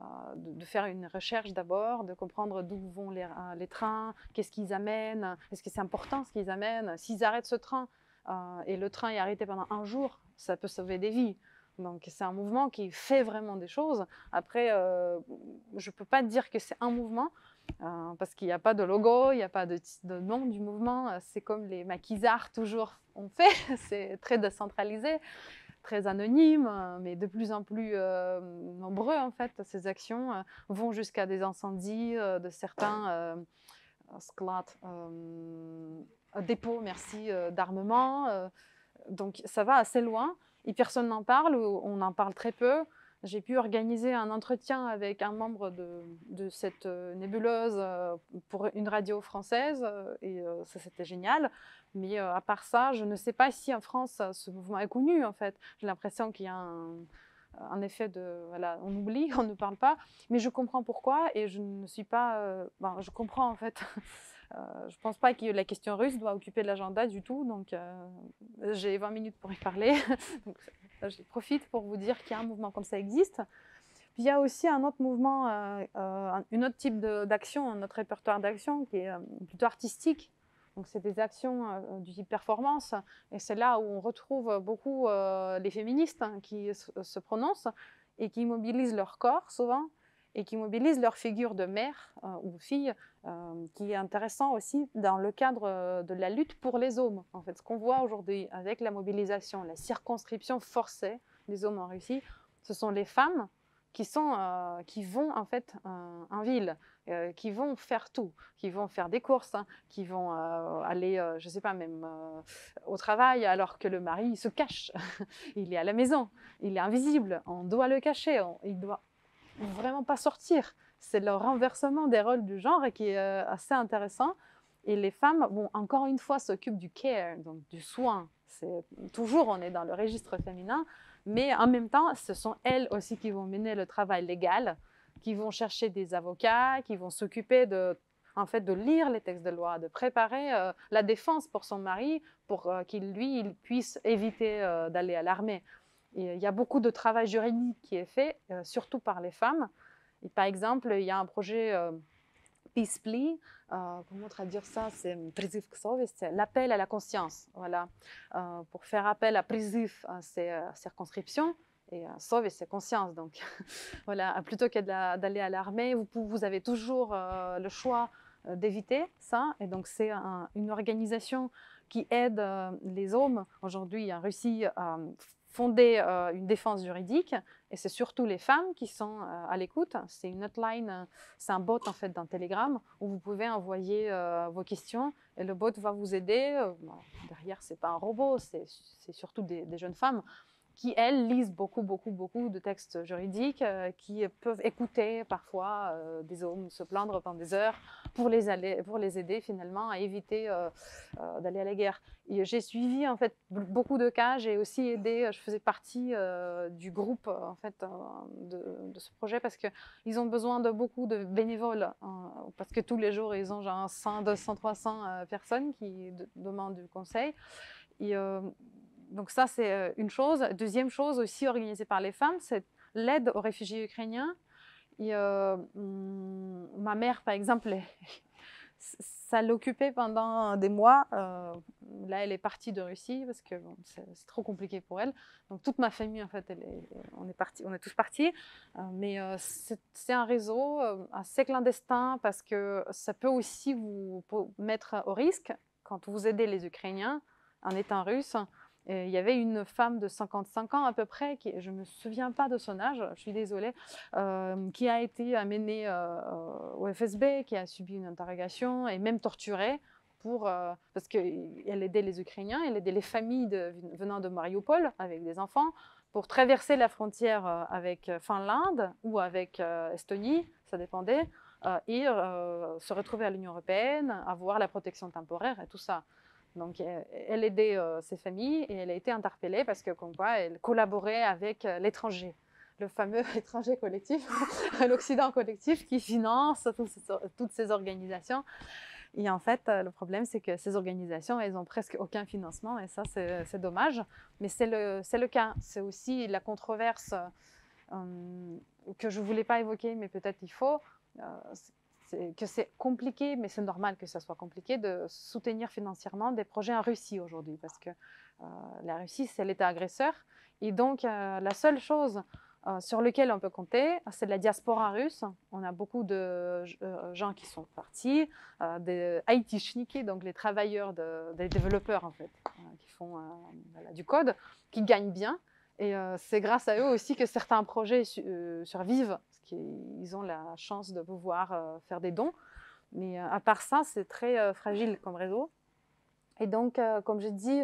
euh, de, faire une recherche d'abord, de comprendre d'où vont euh, les, trains, qu'est-ce qu'ils amènent, est-ce que c'est important ce qu'ils amènent, s'ils arrêtent ce train euh, et le train est arrêté pendant un jour, ça peut sauver des vies. Donc c'est un mouvement qui fait vraiment des choses. Après, je ne peux pas dire que c'est un mouvement, euh, parce qu'il n'y a pas de logo, il n'y a pas de, nom du mouvement. Euh, c'est comme les maquisards toujours ont fait. *laughs* C'est très décentralisé, très anonyme, euh, mais de plus en plus nombreux en fait. Ces actions vont jusqu'à des incendies de certains dépôts, merci, d'armement. donc ça va assez loin et personne n'en parle ou on en parle très peu. J'ai pu organiser un entretien avec un membre de, cette euh, nébuleuse euh, pour une radio française euh, et ça c'était génial. Mais à part ça, je ne sais pas si en France ce mouvement est connu en fait. J'ai l'impression qu'il y a un, effet de voilà, on oublie, *laughs* on ne parle pas. Mais je comprends pourquoi et je ne suis pas, ben, je comprends en fait. *laughs* Euh, je ne pense pas que la question russe doit occuper l'agenda du tout, donc euh, j'ai 20 minutes pour y parler. *laughs* je profite pour vous dire qu'il y a un mouvement comme ça existe. Puis il y a aussi un autre mouvement, euh, euh un autre type d'action, notre répertoire d'action qui est plutôt artistique. Donc c'est des actions du type performance, et c'est là où on retrouve beaucoup les féministes hein, qui se prononcent et qui mobilisent leur corps souvent, et qui mobilisent leur figure de mère ou fille euh, qui est intéressant aussi dans le cadre euh, de la lutte pour les hommes. En fait, ce qu'on voit aujourd'hui avec la mobilisation, la circonscription forcée des hommes en Russie, ce sont les femmes qui, euh, vont en fait en ville, qui vont faire tout, qui vont faire des courses, hein, qui vont aller, je ne sais pas, même au travail, alors que le mari se cache, *laughs* il est à la maison, il est invisible, on doit le cacher, il doit vraiment pas sortir c'est le renversement des rôles du genre qui est euh, assez intéressant. Et les femmes, bon, encore une fois, s'occupent du care, donc du soin. C'est toujours, on est dans le registre féminin, mais en même temps, ce sont elles aussi qui vont mener le travail légal, qui vont chercher des avocats, qui vont s'occuper de, en fait, de lire les textes de loi, de préparer euh, la défense pour son mari, pour euh, qu'il lui puisse éviter d'aller à l'armée. Il y a beaucoup de travail juridique qui est fait, surtout par les femmes par exemple, il y a un projet euh, Peaceply, euh, comment traduire ça hum, C'est l'appel à la conscience, voilà, euh, pour faire appel à hein, ces à euh, circonscription. Et sauver c'est conscience. Donc, *laughs* voilà, ah, plutôt que d'aller à l'armée, vous, vous, avez toujours le choix d'éviter ça. Et donc, c'est une organisation qui aide les hommes aujourd'hui en Russie fonder euh, une défense juridique. Et c'est surtout les femmes qui sont euh, à l'écoute. C'est une hotline, euh, c'est un bot en fait d'un télégramme où vous pouvez envoyer vos questions et le bot va vous aider. derrière, c'est pas un robot, c'est surtout des, jeunes femmes qui, elles, lisent beaucoup, beaucoup, beaucoup de textes juridiques, euh, qui peuvent écouter parfois euh, des hommes se plaindre pendant des heures pour les, aller, pour les aider finalement à éviter euh, d'aller à la guerre. J'ai suivi en fait beaucoup de cas, j'ai aussi aidé, je faisais partie du groupe en fait de, ce projet parce qu'ils ont besoin de beaucoup de bénévoles, hein, parce que tous les jours ils ont genre 100, 200, 300 personnes qui demandent du conseil. Et, donc ça, c'est euh, une chose. Deuxième chose aussi organisée par les femmes, c'est l'aide aux réfugiés ukrainiens. Euh, mm, ma mère, par exemple, *laughs* ça l'occupait pendant des mois. Euh, là, elle est partie de Russie parce que c'est trop compliqué pour elle. Donc toute ma famille, en fait, on, est parti, on est tous partis. mais c'est un réseau assez clandestin parce que ça peut aussi vous mettre au risque quand vous aidez les Ukrainiens en étant russe il y avait une femme de 55 ans à peu près, qui, je ne me souviens pas de son âge, je suis désolée, euh, qui a été amenée euh, au FSB, qui a subi une interrogation et même torturée. Euh, parce qu'elle aidait les Ukrainiens, elle aidait les familles venant de Mariupol avec des enfants pour traverser la frontière avec Finlande ou avec Estonie, ça dépendait, et se retrouver à l'Union européenne, avoir la protection temporaire et tout ça. Donc, elle aidait euh, ses familles et elle a été interpellée parce que, comme quoi, elle collaborait avec euh, l'étranger, le fameux *laughs* étranger collectif, *laughs* l'Occident collectif qui finance toutes ces organisations. Et en fait, euh, le problème, c'est que ces organisations, elles n'ont presque aucun financement et ça, c'est dommage. Mais c'est le, le, cas. C'est aussi la controverse que je ne voulais pas évoquer, mais peut-être il faut que c'est compliqué, mais c'est normal que ça soit compliqué, de soutenir financièrement des projets en Russie aujourd'hui, parce que euh, la Russie, c'est l'État agresseur. Et donc, euh, la seule chose euh, sur laquelle on peut compter, c'est la diaspora russe. On a beaucoup de gens qui sont partis, des IT donc les travailleurs, des développeurs, en fait, qui font du code, qui gagnent bien. Et c'est grâce à eux aussi que certains projets survivent ils ont la chance de pouvoir euh, faire des dons. Mais euh, à part ça, c'est très euh, fragile comme réseau. Et donc, comme j'ai dit,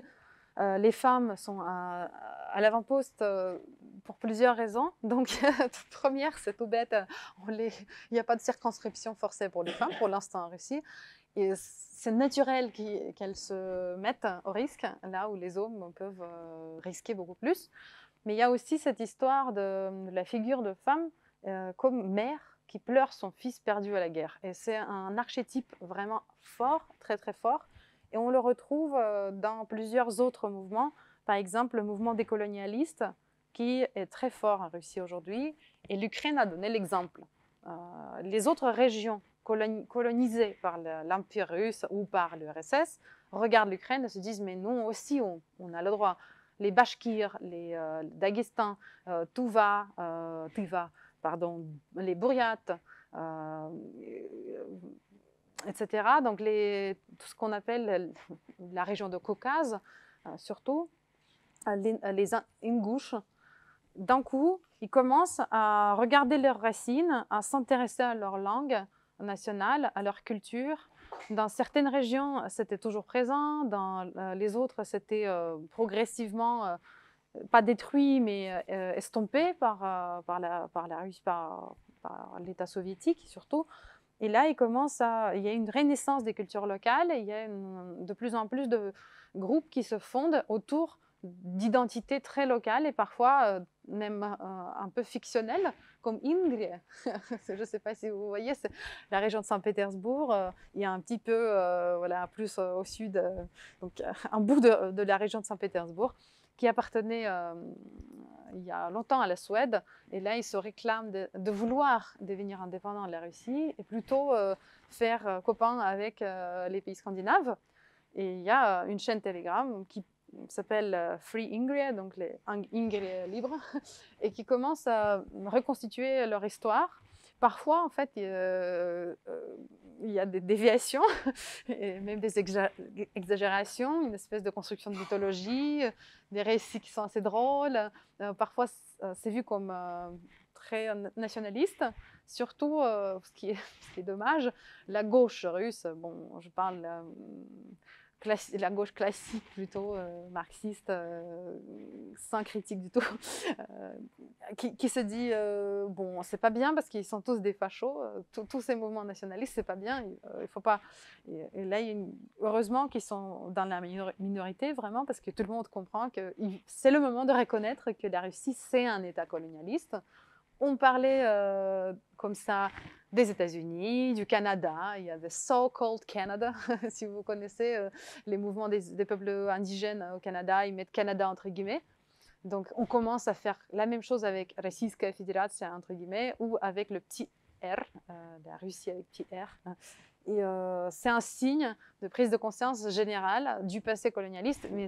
les femmes sont à, l'avant-poste pour plusieurs raisons. Donc, *laughs* première, c'est tout bête, il n'y a pas de circonscription forcée pour les femmes pour l'instant en Russie. Et c'est naturel qu'elles se mettent au risque, là où les hommes peuvent risquer beaucoup plus. Mais il y a aussi cette histoire de la figure de femme euh, comme mère qui pleure son fils perdu à la guerre. Et c'est un archétype vraiment fort, très très fort. Et on le retrouve euh, dans plusieurs autres mouvements. Par exemple, le mouvement décolonialiste, qui est très fort en Russie aujourd'hui. Et l'Ukraine a donné l'exemple. Euh, les autres régions colonisées par l'Empire russe ou par l'URSS regardent l'Ukraine et se disent mais nous aussi on, a le droit. Les Bashkirs, les euh, Daghestans, euh, Tuva pardon, les bouriates, etc. Euh, Donc tout ce qu'on appelle *laughs* la région de Caucase, euh, surtout, euh, les, Ingouches, d'un coup, ils commencent à regarder leurs racines, à s'intéresser à leur langue nationale, à leur culture. Dans certaines régions, c'était toujours présent, dans les autres, c'était progressivement pas détruit, mais euh, estompé par, euh, par, la, par la Russie, par, l'État soviétique surtout. Et là, il commence à, il y a une renaissance des cultures locales, et il y a de plus en plus de groupes qui se fondent autour d'identités très locales et parfois euh, même un peu fictionnelles, comme Ingrie. *laughs* je ne sais pas si vous voyez, c'est la région de Saint-Pétersbourg. il y a un petit peu, voilà, plus au sud, donc un bout de la région de Saint-Pétersbourg qui appartenait euh, il y a longtemps à la Suède. Et là, ils se réclament de, vouloir devenir indépendants de la Russie et plutôt euh, faire euh, copain avec les pays scandinaves. Et il y a une chaîne Telegram qui s'appelle Free Ingria, donc les Ingria libres, *laughs* et qui commence à reconstituer leur histoire parfois, en fait, il y a euh, des déviations, *laughs* et même des exagérations, une espèce de construction de mythologie, des récits qui sont assez drôles. Euh, parfois, euh, c'est vu comme très nationaliste, surtout, ce qui, est, *laughs* ce, qui est, dommage, la gauche russe. Bon, je parle la gauche classique plutôt, euh, marxiste, euh, sans critique du tout, euh, qui, qui, se dit bon, c'est pas bien parce qu'ils sont tous des fachos, tous ces mouvements nationalistes, c'est pas bien, il, faut pas. Et, là, heureusement qu'ils sont dans la minorité vraiment parce que tout le monde comprend que c'est le moment de reconnaître que la Russie c'est un État colonialiste on parlait euh, comme ça des États-Unis, du Canada. Il y a le so-called Canada. *laughs* si vous connaissez euh, les mouvements des, peuples indigènes euh, au Canada, ils mettent Canada entre guillemets. Donc, on commence à faire la même chose avec Российская Fédération, entre guillemets, ou avec le petit R, la Russie avec petit R. Et c'est un signe de prise de conscience générale du passé colonialiste, mais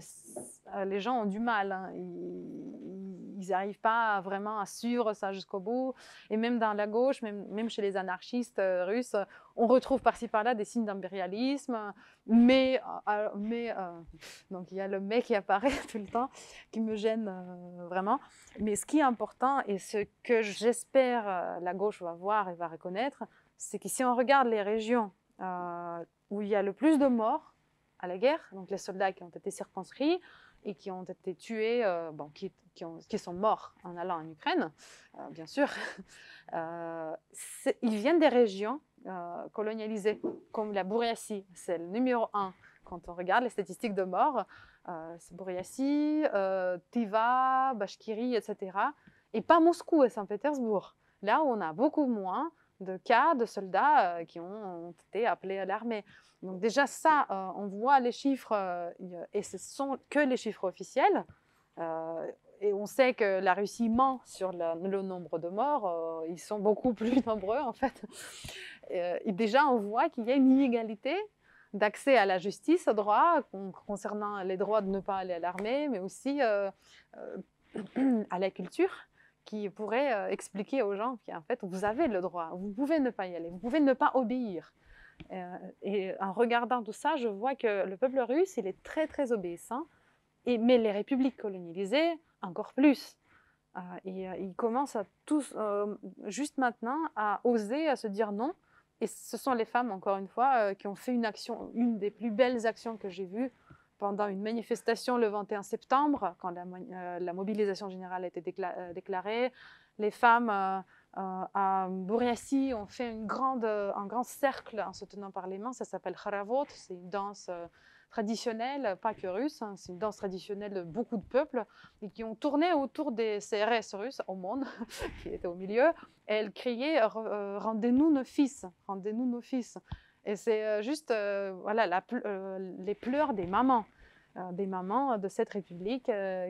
les gens ont du mal. Hein ils n'arrivent pas vraiment à suivre ça jusqu'au bout. Et même dans la gauche, même, même chez les anarchistes euh, russes, on retrouve par-ci par-là des signes d'impérialisme, mais, euh, euh, mais donc il y a le mais qui apparaît *laughs* tout le temps, qui me gêne vraiment. Mais ce qui est important et ce que j'espère la gauche va voir et va reconnaître, c'est que si on regarde les régions où il y a le plus de morts à la guerre, donc les soldats qui ont été circonscrits, et qui ont été tués, euh, bon, qui, qui, sont morts en allant en Ukraine, euh, bien sûr, *laughs* euh, ils viennent des régions colonialisées, comme la Bouriatie, c'est le numéro un quand on regarde les statistiques de morts, c'est euh, Tiva, Bashkiri, etc. Et pas Moscou et Saint-Pétersbourg, là où on a beaucoup moins de cas de soldats euh, qui ont, été appelés à l'armée. Donc déjà ça, euh, on voit les chiffres, euh, et ce sont que les chiffres officiels. et on sait que la Russie ment sur le nombre de morts. ils sont beaucoup *laughs* plus nombreux, en fait. et déjà, on voit qu'il y a une inégalité d'accès à la justice, aux droits, concernant les droits de ne pas aller à l'armée, mais aussi *clears throat* à la culture qui pourrait euh, expliquer aux gens qu'en fait, vous avez le droit, vous pouvez ne pas y aller, vous pouvez ne pas obéir. Euh, et en regardant tout ça, je vois que le peuple russe, il est très, très obéissant, et, mais les républiques colonisées, encore plus. Euh, et ils commencent à tous, juste maintenant, à oser, à se dire non. Et ce sont les femmes, encore une fois, qui ont fait une action, une des plus belles actions que j'ai vues pendant une manifestation le 21 septembre, quand euh, la, mobilisation générale a été euh, déclarée, les femmes euh, à Bouriassi ont fait un grand cercle en se tenant par les mains. Ça s'appelle Kharavot, c'est une danse traditionnelle, pas que russe, hein. c'est une danse traditionnelle de beaucoup de peuples, et qui ont tourné autour des CRS russes au monde, *laughs* qui étaient au milieu, et elles criaient Rendez-nous nos fils, rendez-nous nos fils. Et c'est euh, juste euh, voilà, la, euh, les pleurs des mamans des mamans de cette République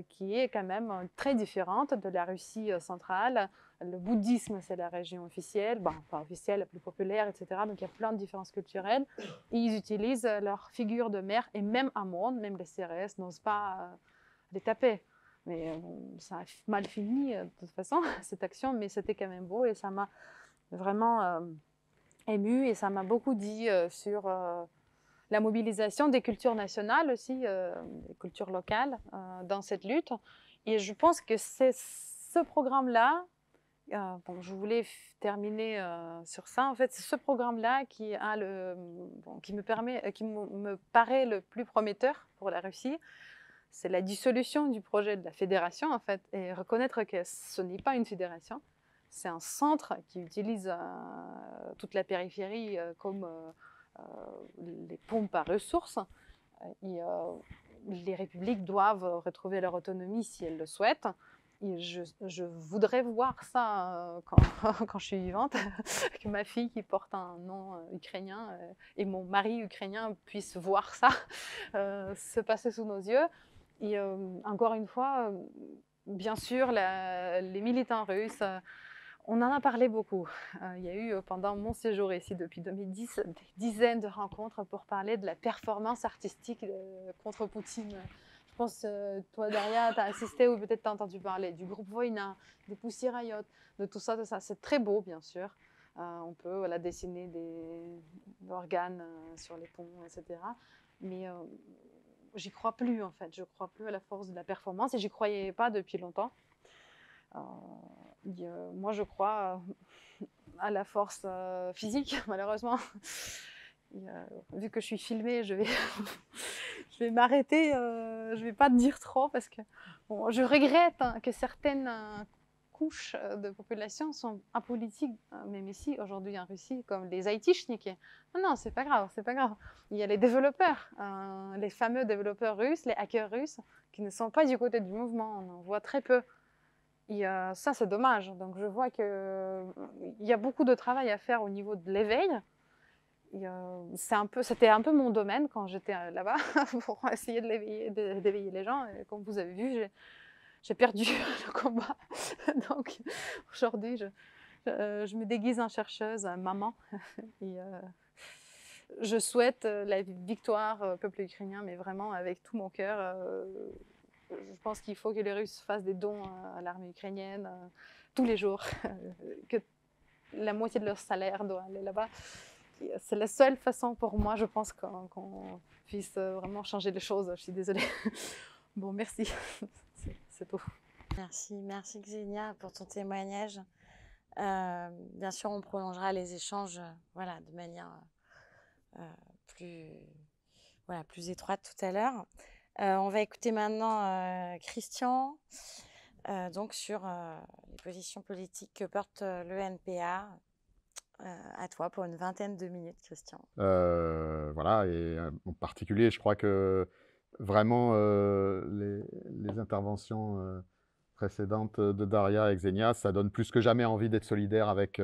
qui est quand même très différente de la Russie centrale. Le bouddhisme, c'est la région officielle, pas officielle, la plus populaire, etc. Donc il y a plein de différences culturelles. ils utilisent leur figure de mère et même à même les CRS n'osent pas les taper. Mais ça a mal fini de toute façon, *laughs* cette action, mais c'était quand même beau et ça m'a vraiment ému et ça m'a beaucoup dit euh, sur euh, la mobilisation des cultures nationales aussi, euh, des cultures locales dans cette lutte. Et je pense que c'est ce programme-là, bon, je voulais terminer sur ça. En fait, c'est ce programme-là qui, qui, me, permet, qui me paraît le plus prometteur pour la Russie. C'est la dissolution du projet de la fédération, en fait, et reconnaître que ce n'est pas une fédération c'est un centre qui utilise euh, toute la périphérie euh, comme euh, les pompes à ressources. Et, les républiques doivent retrouver leur autonomie si elles le souhaitent. Et je, voudrais voir ça *laughs* quand, je suis vivante, *laughs* que ma fille qui porte un nom ukrainien et mon mari ukrainien puissent voir ça *laughs* se passer sous nos yeux. Et encore une fois, bien sûr, les militants russes, on en a parlé beaucoup. Euh, il y a eu euh, pendant mon séjour ici depuis 2010 des dizaines de rencontres pour parler de la performance artistique contre Poutine. Je pense, euh, toi Daria, tu as assisté ou peut-être tu as entendu parler du groupe Voina, des Pussy Riot, de tout ça, de ça. C'est très beau, bien sûr. on peut la dessiner des organes sur les ponts, etc. Mais j'y crois plus, en fait. Je crois plus à la force de la performance et j'y croyais pas depuis longtemps moi, je crois euh, à la force euh, physique, *laughs* malheureusement. vu que je suis filmée, je vais, *laughs* je vais m'arrêter, Je euh, je vais pas dire trop parce que bon, je regrette hein, que certaines couches de population sont apolitiques, hein, même ici aujourd'hui en Russie, comme les schniqués. Non, ah non, c'est pas grave, c'est pas grave. Il y a les développeurs, hein, les fameux développeurs russes, les hackers russes, qui ne sont pas du côté du mouvement, on en voit très peu. Et ça, c'est dommage. Donc, je vois qu'il il y a beaucoup de travail à faire au niveau de l'éveil. C'était un, peu mon domaine quand j'étais euh, là-bas *laughs* pour essayer d'éveiller les gens. Et comme vous avez vu, j'ai perdu *laughs* le combat. *laughs* Donc, aujourd'hui, euh, je, me déguise en chercheuse, en euh, maman. Et, je souhaite la victoire au peuple ukrainien, mais vraiment avec tout mon cœur je pense qu'il faut que les Russes fassent des dons à l'armée ukrainienne euh, tous les jours, *laughs* que la moitié de leur salaire doit aller là-bas. C'est la seule façon pour moi, je pense, qu'on puisse vraiment changer les choses. Je suis désolée. *laughs* Bon, merci. *laughs* C'est tout. Merci, merci Xenia pour ton témoignage. Euh, bien sûr, on prolongera les échanges euh, voilà, de manière plus, voilà, plus étroite tout à l'heure. Euh, on va écouter maintenant euh, Christian euh, donc sur les positions politiques que porte le NPA. à toi pour une vingtaine de minutes, Christian. voilà, et en particulier, je crois que vraiment les, interventions précédentes de Daria et Xenia, ça donne plus que jamais envie d'être solidaire avec,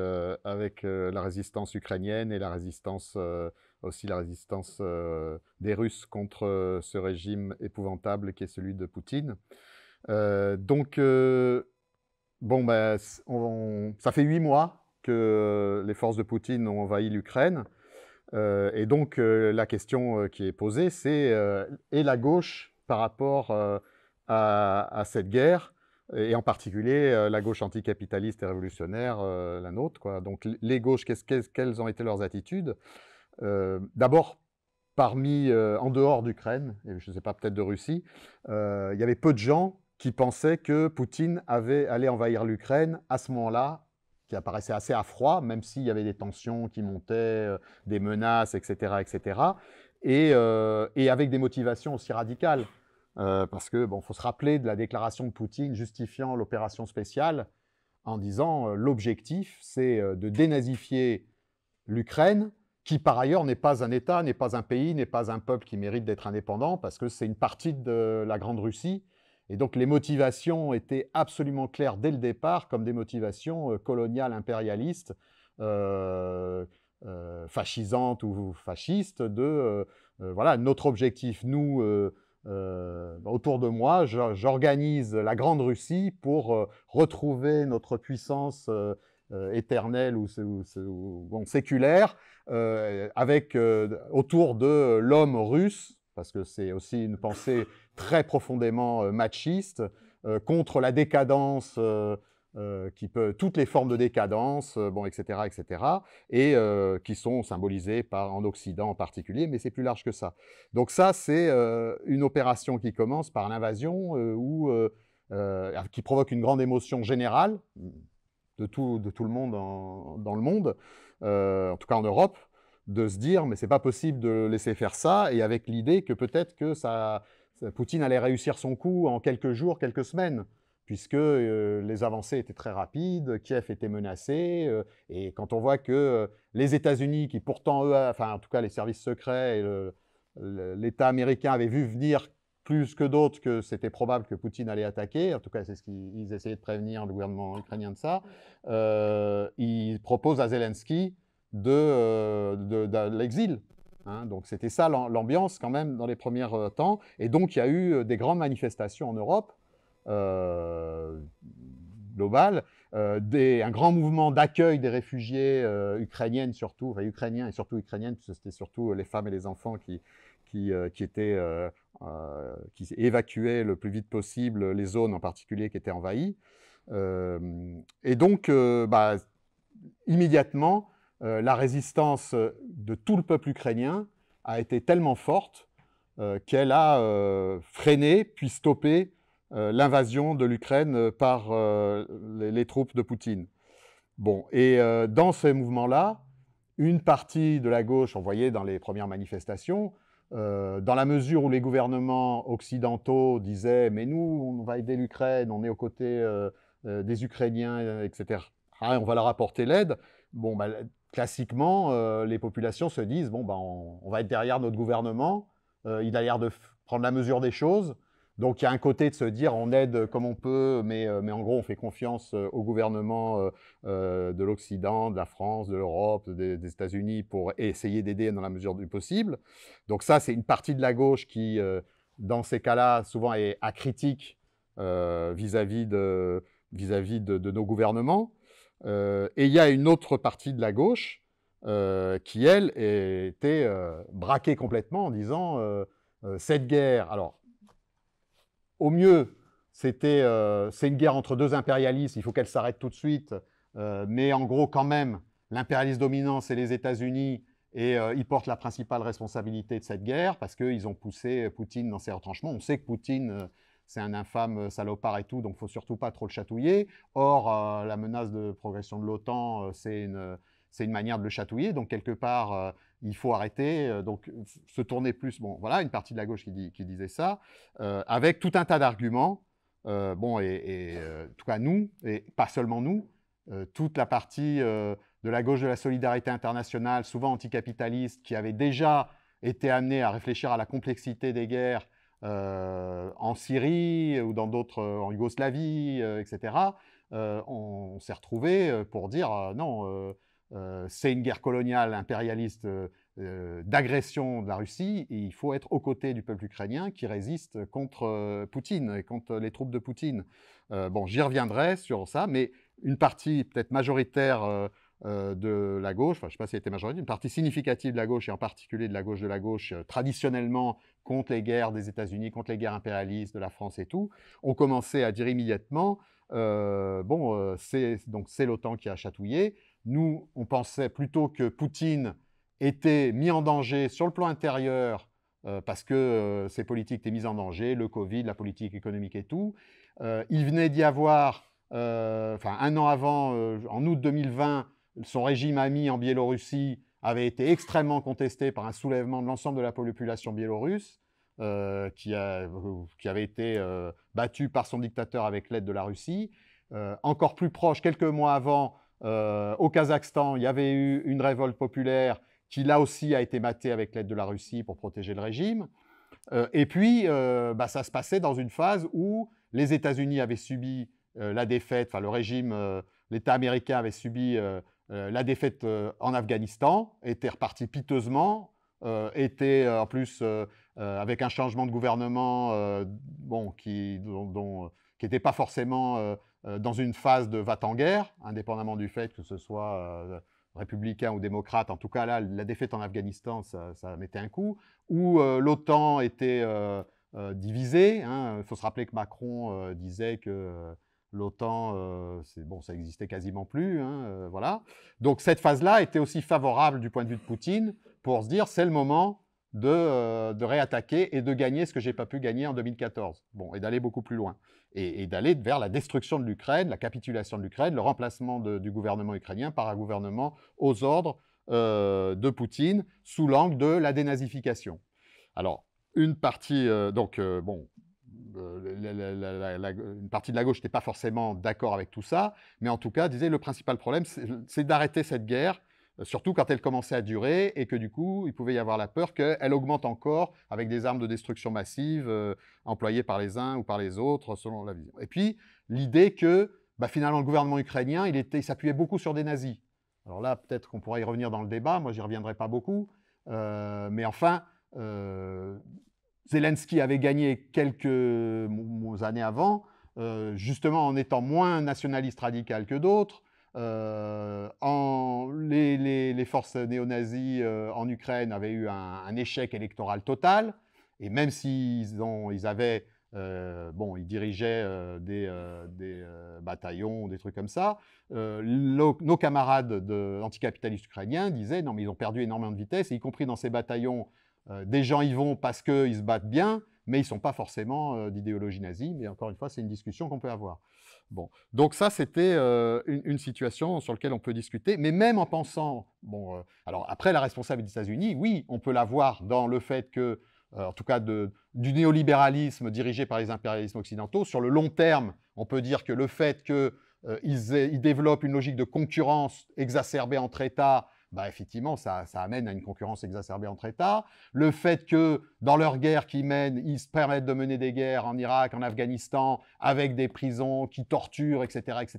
avec la résistance ukrainienne et la résistance aussi la résistance euh, des Russes contre euh, ce régime épouvantable qui est celui de Poutine. Euh, donc, bon, ben, ça fait huit mois que les forces de Poutine ont envahi l'Ukraine. et donc, la question qui est posée, c'est et la gauche par rapport à, cette guerre, et en particulier la gauche anticapitaliste et révolutionnaire, la nôtre. Quoi. Donc, les gauches, quelles ont été leurs attitudes euh, d'abord, parmi, euh, en dehors d'Ukraine, et je ne sais pas, peut-être de Russie, euh, il y avait peu de gens qui pensaient que Poutine avait allé envahir l'Ukraine à ce moment-là, qui apparaissait assez à froid, même s'il y avait des tensions qui montaient, des menaces, etc., etc., et, avec des motivations aussi radicales. parce que bon, faut se rappeler de la déclaration de Poutine justifiant l'opération spéciale en disant l'objectif, c'est de dénazifier l'Ukraine qui par ailleurs n'est pas un État, n'est pas un pays, n'est pas un peuple qui mérite d'être indépendant, parce que c'est une partie de la Grande Russie. Et donc les motivations étaient absolument claires dès le départ, comme des motivations euh, coloniales, impérialistes, euh, euh, fascisantes ou fascistes, de voilà, notre objectif, nous, autour de moi, j'organise la Grande Russie pour retrouver notre puissance éternelle ou séculaire, euh, avec, euh, autour de l'homme russe, parce que c'est aussi une pensée très profondément euh, machiste, contre la décadence. qui peut toutes les formes de décadence, bon, etc., etc., et qui sont symbolisées par en Occident en particulier, mais c'est plus large que ça. Donc ça, c'est une opération qui commence par l'invasion ou qui provoque une grande émotion générale, de tout, de tout le monde dans le monde, euh, en tout cas en Europe, de se dire mais c'est pas possible de laisser faire ça et avec l'idée que peut-être que ça, Poutine allait réussir son coup en quelques jours, quelques semaines puisque euh, les avancées étaient très rapides, Kiev était menacé, euh, et quand on voit que les États-Unis, qui pourtant, eux, enfin en tout cas les services secrets et l'État américain avait vu venir plus que d'autres que c'était probable que Poutine allait attaquer. En tout cas, c'est ce qu'ils essayaient de prévenir le gouvernement ukrainien de ça. Mm. Euh, ils proposent à Zelensky de, euh, de, l'exil. Hein. donc c'était ça l'ambiance quand même dans les premiers euh, temps. Et donc il y a eu des grandes manifestations en Europe euh, globales, des, un grand mouvement d'accueil des réfugiés ukrainiennes surtout, ukrainiens et surtout ukrainiennes, puisque c'était surtout les femmes et les enfants qui, qui, qui étaient euh, qui évacuaient le plus vite possible les zones en particulier qui étaient envahies. Euh, et donc, euh, bah, immédiatement, la résistance de tout le peuple ukrainien a été tellement forte qu'elle a freiné puis stoppé l'invasion de l'Ukraine par les, troupes de Poutine. Bon, et dans ces mouvements-là, une partie de la gauche, on voyait dans les premières manifestations, euh, dans la mesure où les gouvernements occidentaux disaient Mais nous, on va aider l'Ukraine, on est aux côtés euh, euh, des Ukrainiens, etc. Ah, on va leur apporter l'aide. Bon, bah, classiquement, les populations se disent Bon, bah, on, va être derrière notre gouvernement, il a l'air de prendre la mesure des choses, donc il y a un côté de se dire on aide comme on peut, mais, euh, mais en gros on fait confiance euh, au gouvernement euh, de l'Occident, de la France, de l'Europe, des, États-Unis pour essayer d'aider dans la mesure du possible. Donc ça c'est une partie de la gauche qui, dans ces cas-là, souvent est acritique vis-à-vis de, vis -vis de, de, nos gouvernements. et il y a une autre partie de la gauche qui, elle, était braquée complètement en disant cette guerre, alors au mieux, c'était euh, c'est une guerre entre deux impérialistes, il faut qu'elle s'arrête tout de suite, euh, mais en gros, quand même, l'impérialiste dominant, c'est les États-Unis, et euh, ils portent la principale responsabilité de cette guerre parce qu'ils ont poussé Poutine dans ses retranchements. On sait que Poutine, c'est un infâme salopard et tout, donc il faut surtout pas trop le chatouiller. Or, la menace de progression de l'OTAN, c'est une, une manière de le chatouiller, donc quelque part il faut arrêter, euh, donc se tourner plus. Bon, voilà, une partie de la gauche qui, disait ça, euh, avec tout un tas d'arguments. Euh, bon, et, en tout cas, nous, et pas seulement nous, toute la partie de la gauche de la solidarité internationale, souvent anticapitaliste, qui avait déjà été amenée à réfléchir à la complexité des guerres en Syrie ou dans d'autres, en Yougoslavie, etc., on, on s'est retrouvé pour dire non euh, c'est une guerre coloniale impérialiste euh, euh, d'agression de la Russie, et il faut être aux côtés du peuple ukrainien qui résiste contre Poutine et contre les troupes de Poutine. bon, j'y reviendrai sur ça, mais une partie peut-être majoritaire de la gauche, enfin, je ne sais pas si elle était majoritaire, une partie significative de la gauche, et en particulier de la gauche de la gauche, traditionnellement contre les guerres des États-Unis, contre les guerres impérialistes de la France et tout, ont commencé à dire immédiatement, bon, donc c'est l'OTAN qui a chatouillé, nous, on pensait plutôt que Poutine était mis en danger sur le plan intérieur euh, parce que euh, ses politiques étaient mises en danger, le Covid, la politique économique et tout. Euh, il venait d'y avoir, enfin un an avant, en août 2020, son régime ami en Biélorussie avait été extrêmement contesté par un soulèvement de l'ensemble de la population biélorusse. Qui, qui, avait été battu par son dictateur avec l'aide de la Russie. encore plus proche, quelques mois avant, euh, au Kazakhstan, il y avait eu une révolte populaire qui, là aussi, a été matée avec l'aide de la Russie pour protéger le régime. Euh, et puis, euh, bah, ça se passait dans une phase où les États-Unis avaient subi la défaite, enfin le régime, l'État américain avait subi la défaite en Afghanistan, était reparti piteusement, était en plus avec un changement de gouvernement bon, qui, qui n'était pas forcément euh, dans une phase de va-t-en-guerre, indépendamment du fait que ce soit euh, républicain ou démocrate. En tout cas, là, la défaite en Afghanistan, ça, mettait un coup. Où euh, l'OTAN était divisée. Hein. Il faut se rappeler que Macron disait que l'OTAN, bon, ça existait quasiment plus, hein, voilà. Donc cette phase-là était aussi favorable du point de vue de Poutine pour se dire c'est le moment euh, de, réattaquer et de gagner ce que j'ai pas pu gagner en 2014. Bon, et d'aller beaucoup plus loin. Et, d'aller vers la destruction de l'Ukraine, la capitulation de l'Ukraine, le remplacement du gouvernement ukrainien par un gouvernement aux ordres euh, de Poutine sous l'angle de la dénazification. Alors, une partie, euh, donc, bon, une partie de la gauche n'était pas forcément d'accord avec tout ça, mais en tout cas, disait, le principal problème, c'est d'arrêter cette guerre euh, surtout quand elle commençait à durer et que du coup, il pouvait y avoir la peur qu'elle augmente encore avec des armes de destruction massive euh, employées par les uns ou par les autres, selon la vision. Et puis, l'idée que bah, finalement, le gouvernement ukrainien, il, il s'appuyait beaucoup sur des nazis. Alors là, peut-être qu'on pourra y revenir dans le débat, moi, j'y reviendrai pas beaucoup. Euh, mais enfin, Zelensky avait gagné quelques années avant, justement en étant moins nationaliste radical que d'autres, euh, les, forces néo-nazies euh, en Ukraine avaient eu un, échec électoral total, et même s'ils dirigeaient ils avaient euh, bon, des, bataillons des bataillons, des trucs comme ça. nos camarades anticapitalistes ukrainiens disaient non, mais ils ont perdu énormément de vitesse, et y compris dans ces bataillons, des gens y vont parce qu'ils se battent bien, mais ils ne sont pas forcément d'idéologie nazie. Mais encore une fois, c'est une discussion qu'on peut avoir donc ça, c'était euh, une, situation sur laquelle on peut discuter, mais même en pensant, euh, alors après la responsable des États-Unis, oui, on peut la voir dans le fait que, euh, en tout cas, du néolibéralisme dirigé par les impérialismes occidentaux, sur le long terme, on peut dire que le fait qu'ils développent une logique de concurrence exacerbée entre États, bah, effectivement, ça, amène à une concurrence exacerbée entre États. Le fait que dans leurs guerres qu'ils mènent, ils se permettent de mener des guerres en Irak, en Afghanistan, avec des prisons qui torturent, etc., etc.,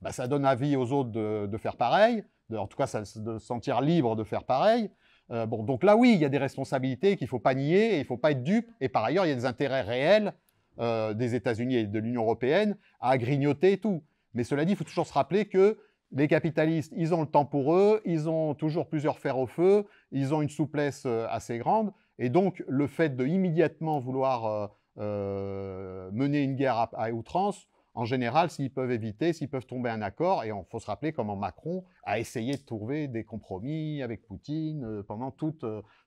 bah, ça donne avis aux autres de, faire pareil. en tout cas, de se sentir libre de faire pareil. Euh, bon, donc là, oui, il y a des responsabilités qu'il ne faut pas nier il ne faut pas être dupe. Et par ailleurs, il y a des intérêts réels euh, des États-Unis et de l'Union européenne à grignoter et tout. Mais cela dit, il faut toujours se rappeler que les capitalistes, ils ont le temps pour eux, ils ont toujours plusieurs fers au feu, ils ont une souplesse euh, assez grande, et donc le fait de immédiatement vouloir euh, euh, mener une guerre à, outrance, en général, s'ils peuvent éviter, s'ils peuvent tomber un accord, et il faut se rappeler comment Macron a essayé de trouver des compromis avec Poutine pendant, toute,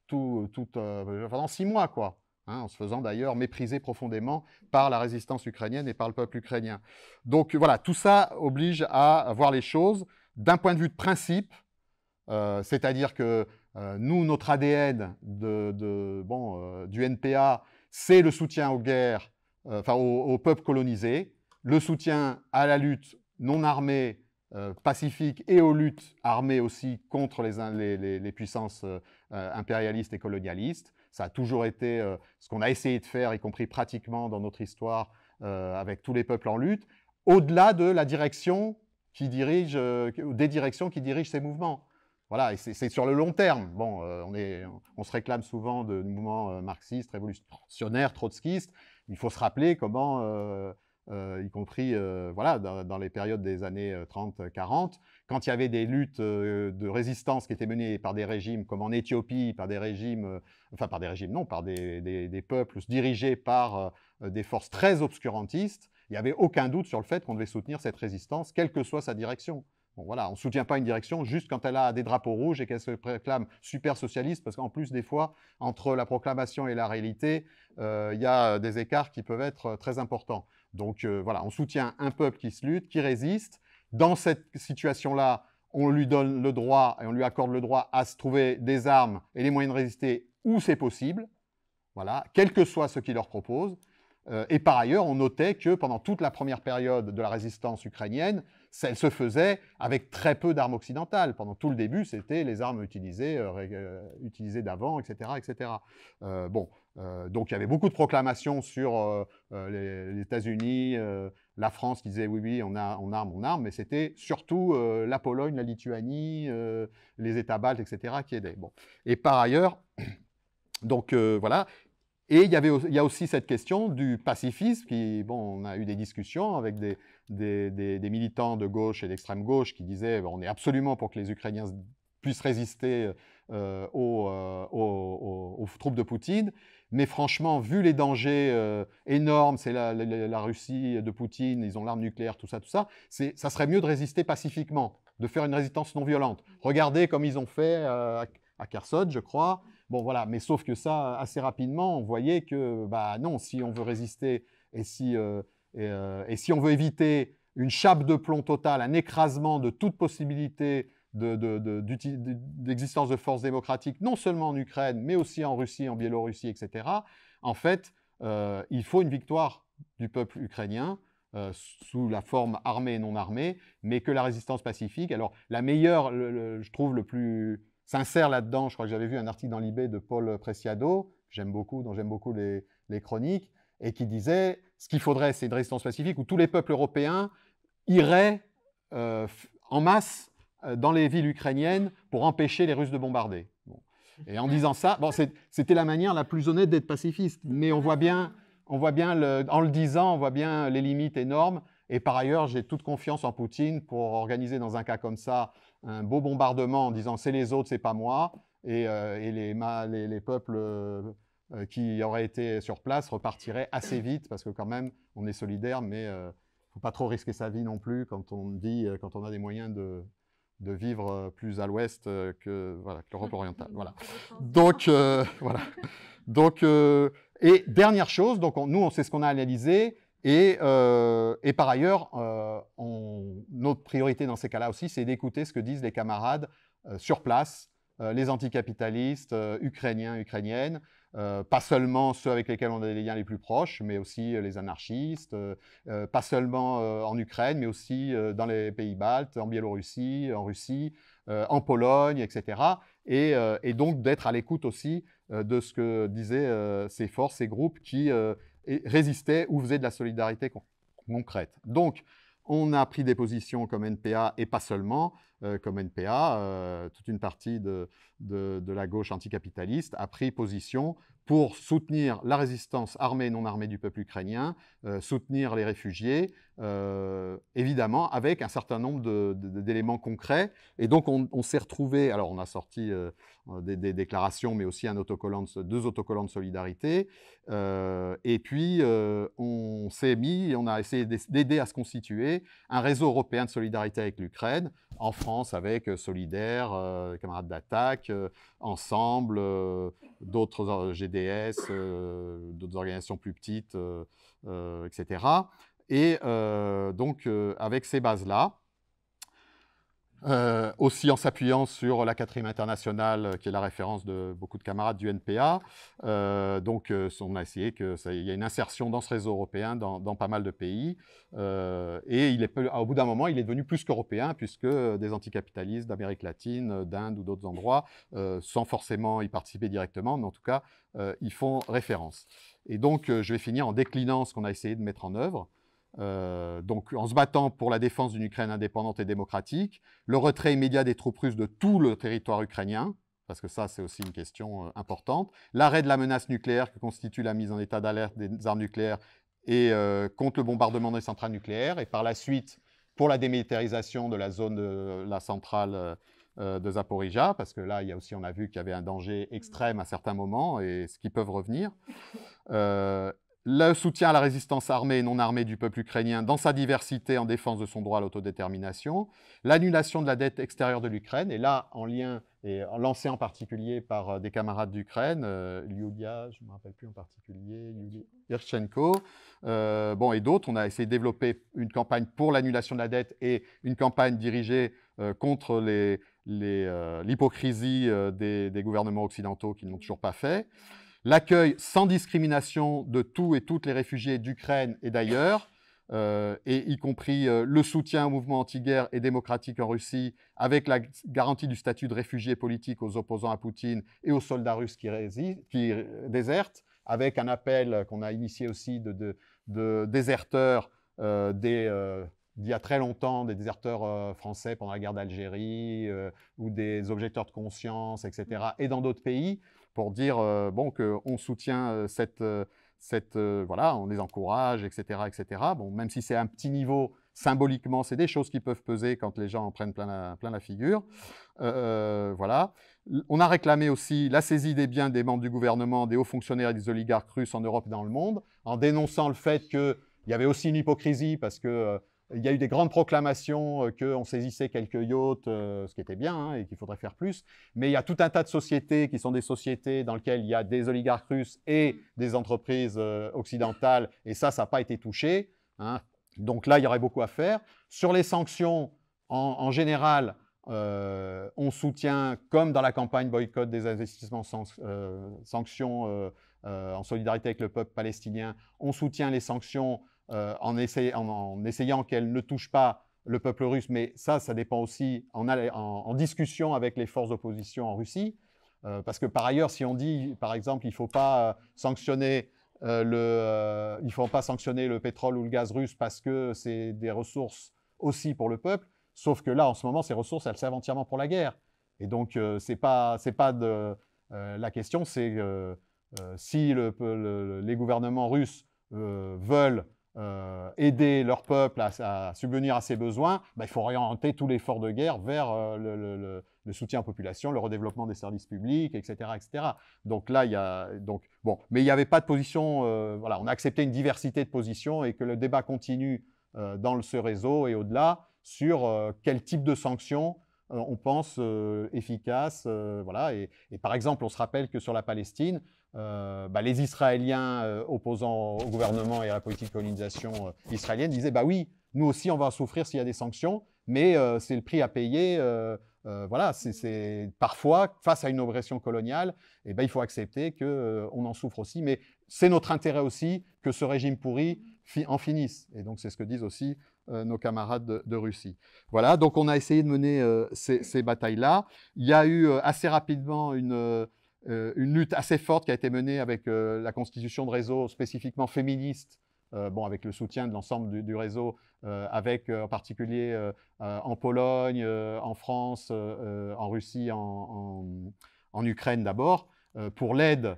toute, pendant six mois, quoi. Hein, en se faisant d'ailleurs mépriser profondément par la résistance ukrainienne et par le peuple ukrainien. Donc voilà, tout ça oblige à voir les choses d'un point de vue de principe, euh, c'est-à-dire que euh, nous, notre ADN euh, du NPA, c'est le soutien aux guerres, enfin aux, peuple peuples colonisés, le soutien à la lutte non armée pacifique et aux luttes armées aussi contre les puissances impérialistes et colonialistes ça a toujours été euh, ce qu'on a essayé de faire, y compris pratiquement dans notre histoire, euh, avec tous les peuples en lutte, au-delà de la direction qui dirige, euh, des directions qui dirigent ces mouvements. Voilà, et c'est sur le long terme. Bon, on, est, on, se réclame souvent de, mouvements marxistes, révolutionnaires, trotskistes. Il faut se rappeler comment euh, y compris euh, voilà, dans, les périodes des années 30-40, euh, quand il y avait des luttes de résistance qui étaient menées par des régimes comme en Éthiopie, par des régimes, enfin par des régimes non, par des, peuples dirigés par des forces très obscurantistes, il n'y avait aucun doute sur le fait qu'on devait soutenir cette résistance, quelle que soit sa direction. voilà, on ne soutient pas une direction juste quand elle a des drapeaux rouges et qu'elle se proclame super socialiste, parce qu'en plus, des fois, entre la proclamation et la réalité, il y a des écarts qui peuvent être très importants. Donc euh, voilà, on soutient un peuple qui se lutte, qui résiste. Dans cette situation-là, on lui donne le droit et on lui accorde le droit à se trouver des armes et les moyens de résister où c'est possible, voilà, quel que soit ce qu'il leur propose. Euh, et par ailleurs, on notait que pendant toute la première période de la résistance ukrainienne, elle se faisait avec très peu d'armes occidentales. Pendant tout le début, c'était les armes utilisées, euh, d'avant, etc. etc. bon, euh, donc il y avait beaucoup de proclamations sur euh, euh, les, États-Unis, la France qui disait oui, oui, on, a, on arme, on arme, mais c'était surtout la Pologne, la Lituanie, les États baltes, etc. qui aidaient. Bon. Et par ailleurs, *clears throat* donc voilà, et il y, avait, il y a aussi cette question du pacifisme, qui, bon, on a eu des discussions avec des, militants de gauche et d'extrême gauche qui disaient ben, on est absolument pour que les Ukrainiens puissent résister aux, troupes de Poutine. Mais franchement, vu les dangers euh, énormes, c'est la, la, Russie de Poutine, ils ont l'arme nucléaire, tout ça, tout ça, ça serait mieux de résister pacifiquement, de faire une résistance non violente. Regardez comme ils ont fait euh, à Kherson, je crois. Bon, voilà, mais sauf que ça, assez rapidement, on voyait que, bah non, si on veut résister et si, euh, et si on veut éviter une chape de plomb totale, un écrasement de toute possibilité d'existence de, forces démocratiques, non seulement en Ukraine, mais aussi en Russie, en Biélorussie, etc., en fait, euh, il faut une victoire du peuple ukrainien euh, sous la forme armée et non armée, mais que la résistance pacifique. Alors, la meilleure, je trouve, le plus sincère là-dedans, je crois que j'avais vu un article dans l'IB de Paul Preciado, j'aime beaucoup, dont j'aime beaucoup les, chroniques, et qui disait ce qu'il faudrait, c'est une résistance pacifique où tous les peuples européens iraient euh, en masse euh, dans les villes ukrainiennes pour empêcher les Russes de bombarder. Et en disant ça, bon, c'était la manière la plus honnête d'être pacifiste, mais on voit bien, on voit bien en le disant, on voit bien les limites énormes. Et par ailleurs, j'ai toute confiance en Poutine pour organiser dans un cas comme ça un beau bombardement en disant c'est les autres, c'est pas moi, et, euh, les, peuples euh, qui auraient été sur place repartiraient assez vite parce que quand même, on est solidaire, mais il ne faut pas trop risquer sa vie non plus quand on quand on a des moyens de, de vivre euh, plus à l'ouest euh, que l'Europe orientale. Voilà. *laughs* Donc, euh, *laughs* voilà. et dernière chose, donc nous, on sait ce qu'on a analysé. Et, par ailleurs, notre priorité dans ces cas-là aussi, c'est d'écouter ce que disent les camarades sur place, les anticapitalistes, ukrainiens, ukrainiennes, euh, pas seulement ceux avec lesquels on a les liens les plus proches, mais aussi euh, les anarchistes, euh, pas seulement en Ukraine, mais aussi dans les pays baltes, en Biélorussie, en Russie, en Pologne, etc. Et, et donc d'être à l'écoute aussi de ce que disaient ces forces, ces groupes qui résistaient ou faisaient de la solidarité concrète. Donc, on a pris des positions comme NPA et pas seulement. Euh, comme NPA, euh, toute une partie de, la gauche anticapitaliste a pris position pour soutenir la résistance armée et non armée du peuple ukrainien, euh, soutenir les réfugiés, euh, évidemment avec un certain nombre d'éléments concrets. Et donc on, s'est retrouvé, alors on a sorti euh, des, déclarations, mais aussi un autocollant deux autocollants de solidarité. et puis on s'est mis, on a essayé d'aider à se constituer un réseau européen de solidarité avec l'Ukraine, en France avec Solidaire, Camarades d'attaque, Ensemble d'autres GDS, euh, d'autres organisations plus petites, etc. Euh, euh, et donc, avec ces bases-là, euh, aussi en s'appuyant sur la quatrième internationale, euh, qui est la référence de beaucoup de camarades du NPA. Euh, donc, on a essayé qu'il y a une insertion dans ce réseau européen, dans, pas mal de pays. et il est, au bout d'un moment, il est devenu plus qu'européen, puisque des anticapitalistes d'Amérique latine, d'Inde ou d'autres endroits, sans forcément y participer directement, mais en tout cas, ils font référence. Et donc, je vais finir en déclinant ce qu'on a essayé de mettre en œuvre. Euh, donc en se battant pour la défense d'une Ukraine indépendante et démocratique, le retrait immédiat des troupes russes de tout le territoire ukrainien, parce que ça c'est aussi une question euh, importante, l'arrêt de la menace nucléaire que constitue la mise en état d'alerte des armes nucléaires et euh, contre le bombardement des centrales nucléaires, et par la suite pour la démilitarisation de la zone de la centrale de Zaporizhia, parce que là, il y a aussi, on a vu qu'il y avait un danger extrême à certains moments et ce qui peuvent revenir. Euh, le soutien à la résistance armée et non armée du peuple ukrainien dans sa diversité en défense de son droit à l'autodétermination, l'annulation de la dette extérieure de l'Ukraine, et là, en lien, et lancé en particulier par euh, des camarades d'Ukraine, euh, je ne me rappelle plus en particulier, Yurchenko, euh, bon, et d'autres, on a essayé de développer une campagne pour l'annulation de la dette et une campagne dirigée euh, contre l'hypocrisie des, des, gouvernements occidentaux qui ne l'ont toujours pas fait l'accueil sans discrimination de tous et toutes les réfugiés d'Ukraine et d'ailleurs, euh, et y compris euh, le soutien au mouvement anti-guerre et démocratique en Russie, avec la garantie du statut de réfugié politique aux opposants à Poutine et aux soldats russes qui, qui désertent, avec un appel qu'on a initié aussi de, déserteurs euh, euh, d'il y a très longtemps, des déserteurs français pendant la guerre d'Algérie ou des objecteurs de conscience, etc., et dans d'autres pays pour dire euh, bon, qu'on soutient euh, cette, euh, cette voilà, on les encourage, etc., etc. Bon, même si c'est un petit niveau, symboliquement, c'est des choses qui peuvent peser quand les gens en prennent plein la, plein la figure. voilà. On a réclamé aussi la saisie des biens des membres du gouvernement, des hauts fonctionnaires et des oligarques russes en Europe et dans le monde, en dénonçant le fait qu'il y avait aussi une hypocrisie parce que il y a eu des grandes proclamations euh, qu'on saisissait quelques yachts, euh, ce qui était bien, hein, et qu'il faudrait faire plus. Mais il y a tout un tas de sociétés qui sont des sociétés dans lesquelles il y a des oligarques russes et mm. des entreprises euh, occidentales, et ça, ça n'a pas été touché. Hein. Donc là, il y aurait beaucoup à faire. Sur les sanctions, en, général, on soutient, comme dans la campagne boycott des investissements sanctions en solidarité avec le peuple palestinien, on soutient les sanctions euh, en, en, essayant qu'elle ne touche pas le peuple russe, mais ça, ça dépend aussi en, discussion avec les forces d'opposition en Russie. Euh, parce que par ailleurs, si on dit, par exemple, il ne faut pas euh, sanctionner le, faut pas sanctionner le pétrole ou le gaz russe parce que c'est des ressources aussi pour le peuple. Sauf que là, en ce moment, ces ressources, elles servent entièrement pour la guerre. Et donc, c'est pas, pas de, la question, c'est si les gouvernements russes veulent euh, aider leur peuple à, subvenir à ses besoins, bah, il faut orienter tout l'effort de guerre vers euh, le, soutien aux populations, le redéveloppement des services publics, etc. etc. Donc là, il y a, donc, bon, mais il n'y avait pas de position, euh, on a accepté une diversité de positions et que le débat continue dans ce réseau et au-delà sur quel type de sanctions euh, on pense euh, efficace. Euh, voilà. Et, par exemple, on se rappelle que sur la Palestine, bah, les Israéliens opposant au gouvernement et à la politique de colonisation israélienne disaient bah oui, nous aussi on va en souffrir s'il y a des sanctions, mais c'est le prix à payer. voilà, c'est parfois face à une oppression coloniale, et eh ben, il faut accepter qu'on on en souffre aussi, mais c'est notre intérêt aussi que ce régime pourri en finisse. Et donc c'est ce que disent aussi euh, nos camarades de, Russie. Voilà, donc on a essayé de mener euh, ces, batailles-là. Il y a eu euh, assez rapidement une, lutte assez forte qui a été menée avec la constitution de réseaux spécifiquement féministes bon, avec le soutien de l'ensemble du, réseau, avec en particulier en Pologne, en France, en Russie, en, Ukraine d'abord, pour l'aide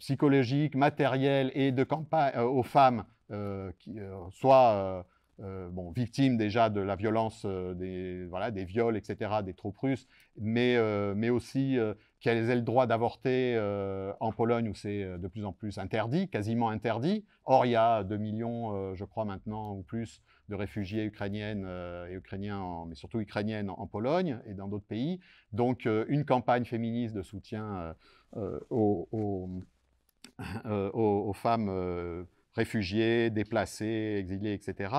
psychologique, matérielle et de campagne aux femmes, qui, soit euh, victimes déjà de la violence, euh, des, voilà, des viols, etc., des troupes russes, mais, euh, mais aussi qu'elles aient le droit d'avorter en Pologne où c'est de plus en plus interdit, quasiment interdit. Or, il y a 2 millions, je crois maintenant, ou plus, de réfugiés ukrainiennes et ukrainiens, mais surtout ukrainiennes en, Pologne et dans d'autres pays. Donc, une campagne féministe de soutien aux, aux, aux, femmes réfugiés, déplacés, exilés, etc.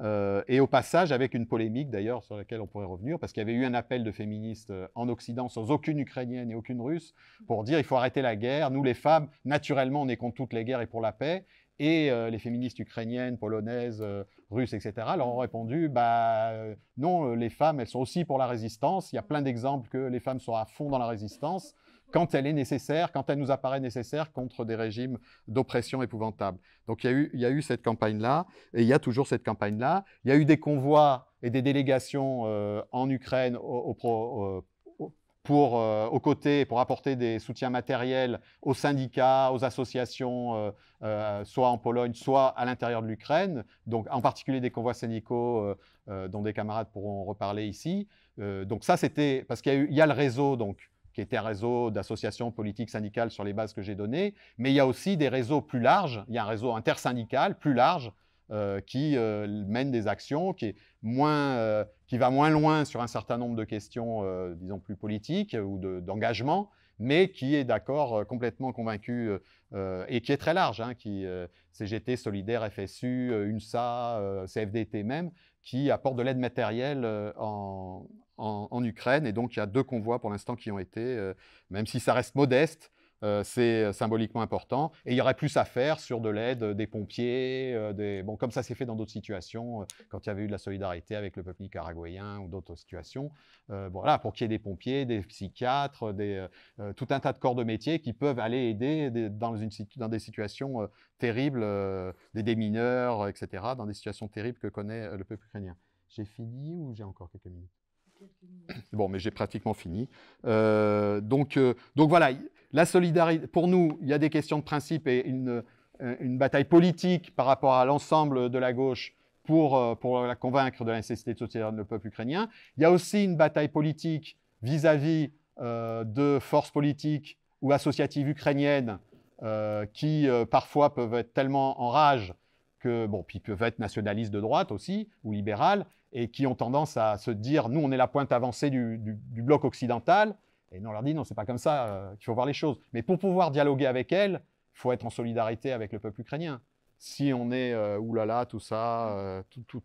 Euh, et au passage, avec une polémique d'ailleurs sur laquelle on pourrait revenir, parce qu'il y avait eu un appel de féministes euh, en Occident, sans aucune ukrainienne et aucune russe, pour dire il faut arrêter la guerre. Nous, les femmes, naturellement, on est contre toutes les guerres et pour la paix. Et euh, les féministes ukrainiennes, polonaises, russes, etc., leur ont répondu bah, non, les femmes, elles sont aussi pour la résistance. Il y a plein d'exemples que les femmes sont à fond dans la résistance quand elle est nécessaire, quand elle nous apparaît nécessaire contre des régimes d'oppression épouvantables. Donc il y a eu, il y eu cette campagne-là, et il y a toujours cette campagne-là. Il y a eu des convois et des délégations euh, en Ukraine au, au, pour, euh, aux côtés, pour apporter des soutiens matériels aux syndicats, aux associations, euh, soit en Pologne, soit à l'intérieur de l'Ukraine, donc en particulier des convois syndicaux dont des camarades pourront reparler ici. donc ça, c'était parce qu'il y, y, a le réseau, donc qui était un réseau d'associations politiques syndicales sur les bases que j'ai données, mais il y a aussi des réseaux plus larges, il y a un réseau intersyndical plus large euh, qui euh, mène des actions, qui, est moins, euh, qui va moins loin sur un certain nombre de questions, disons, plus politiques ou d'engagement, mais qui est d'accord complètement convaincu et qui est très large, hein, qui, CGT, Solidaire, FSU, UNSA, CFDT même, qui apporte de l'aide matérielle en, en, Ukraine. Et donc, il y a deux convois pour l'instant qui ont été, euh, même si ça reste modeste, euh, c'est euh, symboliquement important. Et il y aurait plus à faire sur de l'aide des pompiers, des... Bon, comme ça s'est fait dans d'autres situations, quand il y avait eu de la solidarité avec le peuple nicaraguayen ou d'autres situations. voilà, pour qu'il y ait des pompiers, des psychiatres, des, tout un tas de corps de métier qui peuvent aller aider dans, une, dans, des situations terribles, des, des mineurs, etc., dans des situations terribles que connaît le peuple ukrainien. J'ai fini ou j'ai encore quelques minutes Bon, mais j'ai pratiquement fini. Euh, euh, donc, voilà, la solidarité, pour nous, il y a des questions de principe et une, euh, bataille politique par rapport à l'ensemble de la gauche pour, la convaincre de la nécessité de soutenir le peuple ukrainien. Il y a aussi une bataille politique vis-à-vis de forces politiques ou associatives ukrainiennes qui parfois peuvent être tellement en rage que, bon, puis peuvent être nationalistes de droite aussi, ou libérales, et qui ont tendance à se dire nous, on est la pointe avancée du, bloc occidental. Et on leur dit non, c'est pas comme ça euh, qu'il faut voir les choses. Mais pour pouvoir dialoguer avec elles, il faut être en solidarité avec le peuple ukrainien. Si on est là euh, oulala, tout ça, euh, tout,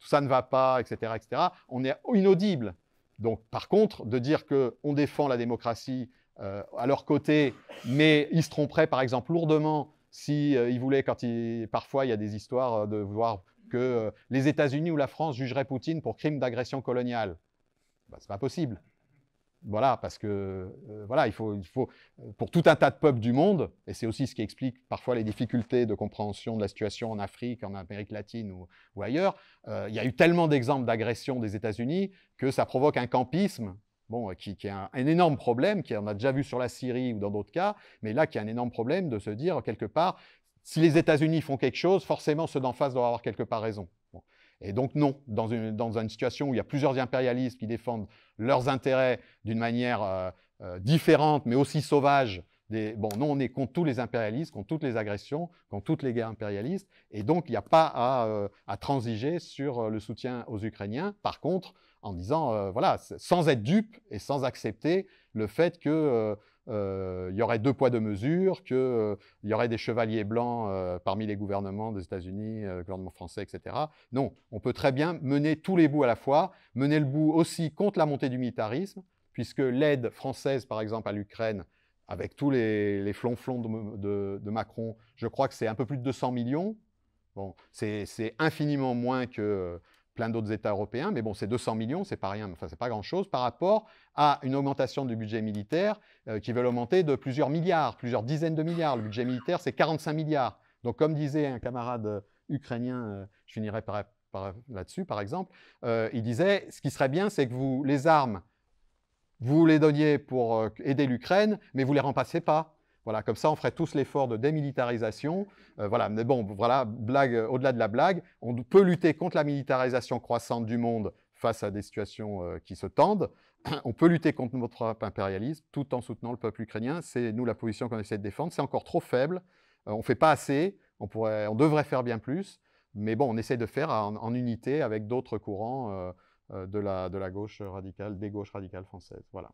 ça ne va pas, etc., etc., on est inaudible. Donc, par contre, de dire qu'on défend la démocratie à leur côté, mais ils se tromperaient, par exemple, lourdement si voulaient, quand parfois il y a des histoires de vouloir que euh, les États-Unis ou la France jugeraient Poutine pour crime d'agression coloniale. Bah, ce n'est pas possible. Voilà, parce que euh, voilà, il faut, il faut, euh, pour tout un tas de peuples du monde, et c'est aussi ce qui explique parfois les difficultés de compréhension de la situation en Afrique, en Amérique latine ou, ailleurs, il y a eu tellement d'exemples d'agression des États-Unis que ça provoque un campisme, bon, qui, est un, énorme problème, qui on a déjà vu sur la Syrie ou dans d'autres cas, mais là qui est un énorme problème de se dire quelque part, si les États-Unis font quelque chose, forcément ceux d'en face doivent avoir quelque part raison. Et donc non, dans une, situation où il y a plusieurs impérialistes qui défendent leurs intérêts d'une manière euh, euh, différente, mais aussi sauvage, des, bon, non, on est contre tous les impérialistes, contre toutes les agressions, contre toutes les guerres impérialistes, et donc il n'y a pas à, euh, à, transiger sur le soutien aux Ukrainiens. Par contre, en disant, voilà, sans être dupe et sans accepter le fait que euh, il y aurait deux poids, deux mesures, qu'il euh, y aurait des chevaliers blancs euh, parmi les gouvernements des États-Unis, gouvernement français, etc. Non, on peut très bien mener tous les bouts à la fois, mener le bout aussi contre la montée du militarisme, puisque l'aide française, par exemple, à l'Ukraine, avec tous les, flonflons de, de, Macron, je crois que c'est un peu plus de 200 millions. Bon, c'est infiniment moins que plein d'autres États européens, mais bon, c'est 200 millions, c'est pas rien, enfin, c'est pas grand-chose par rapport à une augmentation du budget militaire euh, qui veulent augmenter de plusieurs milliards, plusieurs dizaines de milliards. Le budget militaire, c'est 45 milliards. Donc, comme disait un camarade euh, ukrainien, euh, je finirai par, là-dessus, par exemple, il disait, ce qui serait bien, c'est que vous, les armes, vous les donniez pour aider l'Ukraine, mais vous les rempassez pas voilà, comme ça, on ferait tous l'effort de démilitarisation. Euh, voilà, mais bon, voilà, blague euh, au-delà de la blague, on peut lutter contre la militarisation croissante du monde face à des situations euh, qui se tendent. *clears throat* On peut lutter contre notre impérialisme tout en soutenant le peuple ukrainien. C'est nous la position qu'on essaie de défendre. C'est encore trop faible. on ne fait pas assez. On, pourrait, on devrait faire bien plus. Mais bon, on essaie de faire en, unité avec d'autres courants de la, de, la, gauche radicale, des gauches radicales françaises. Voilà.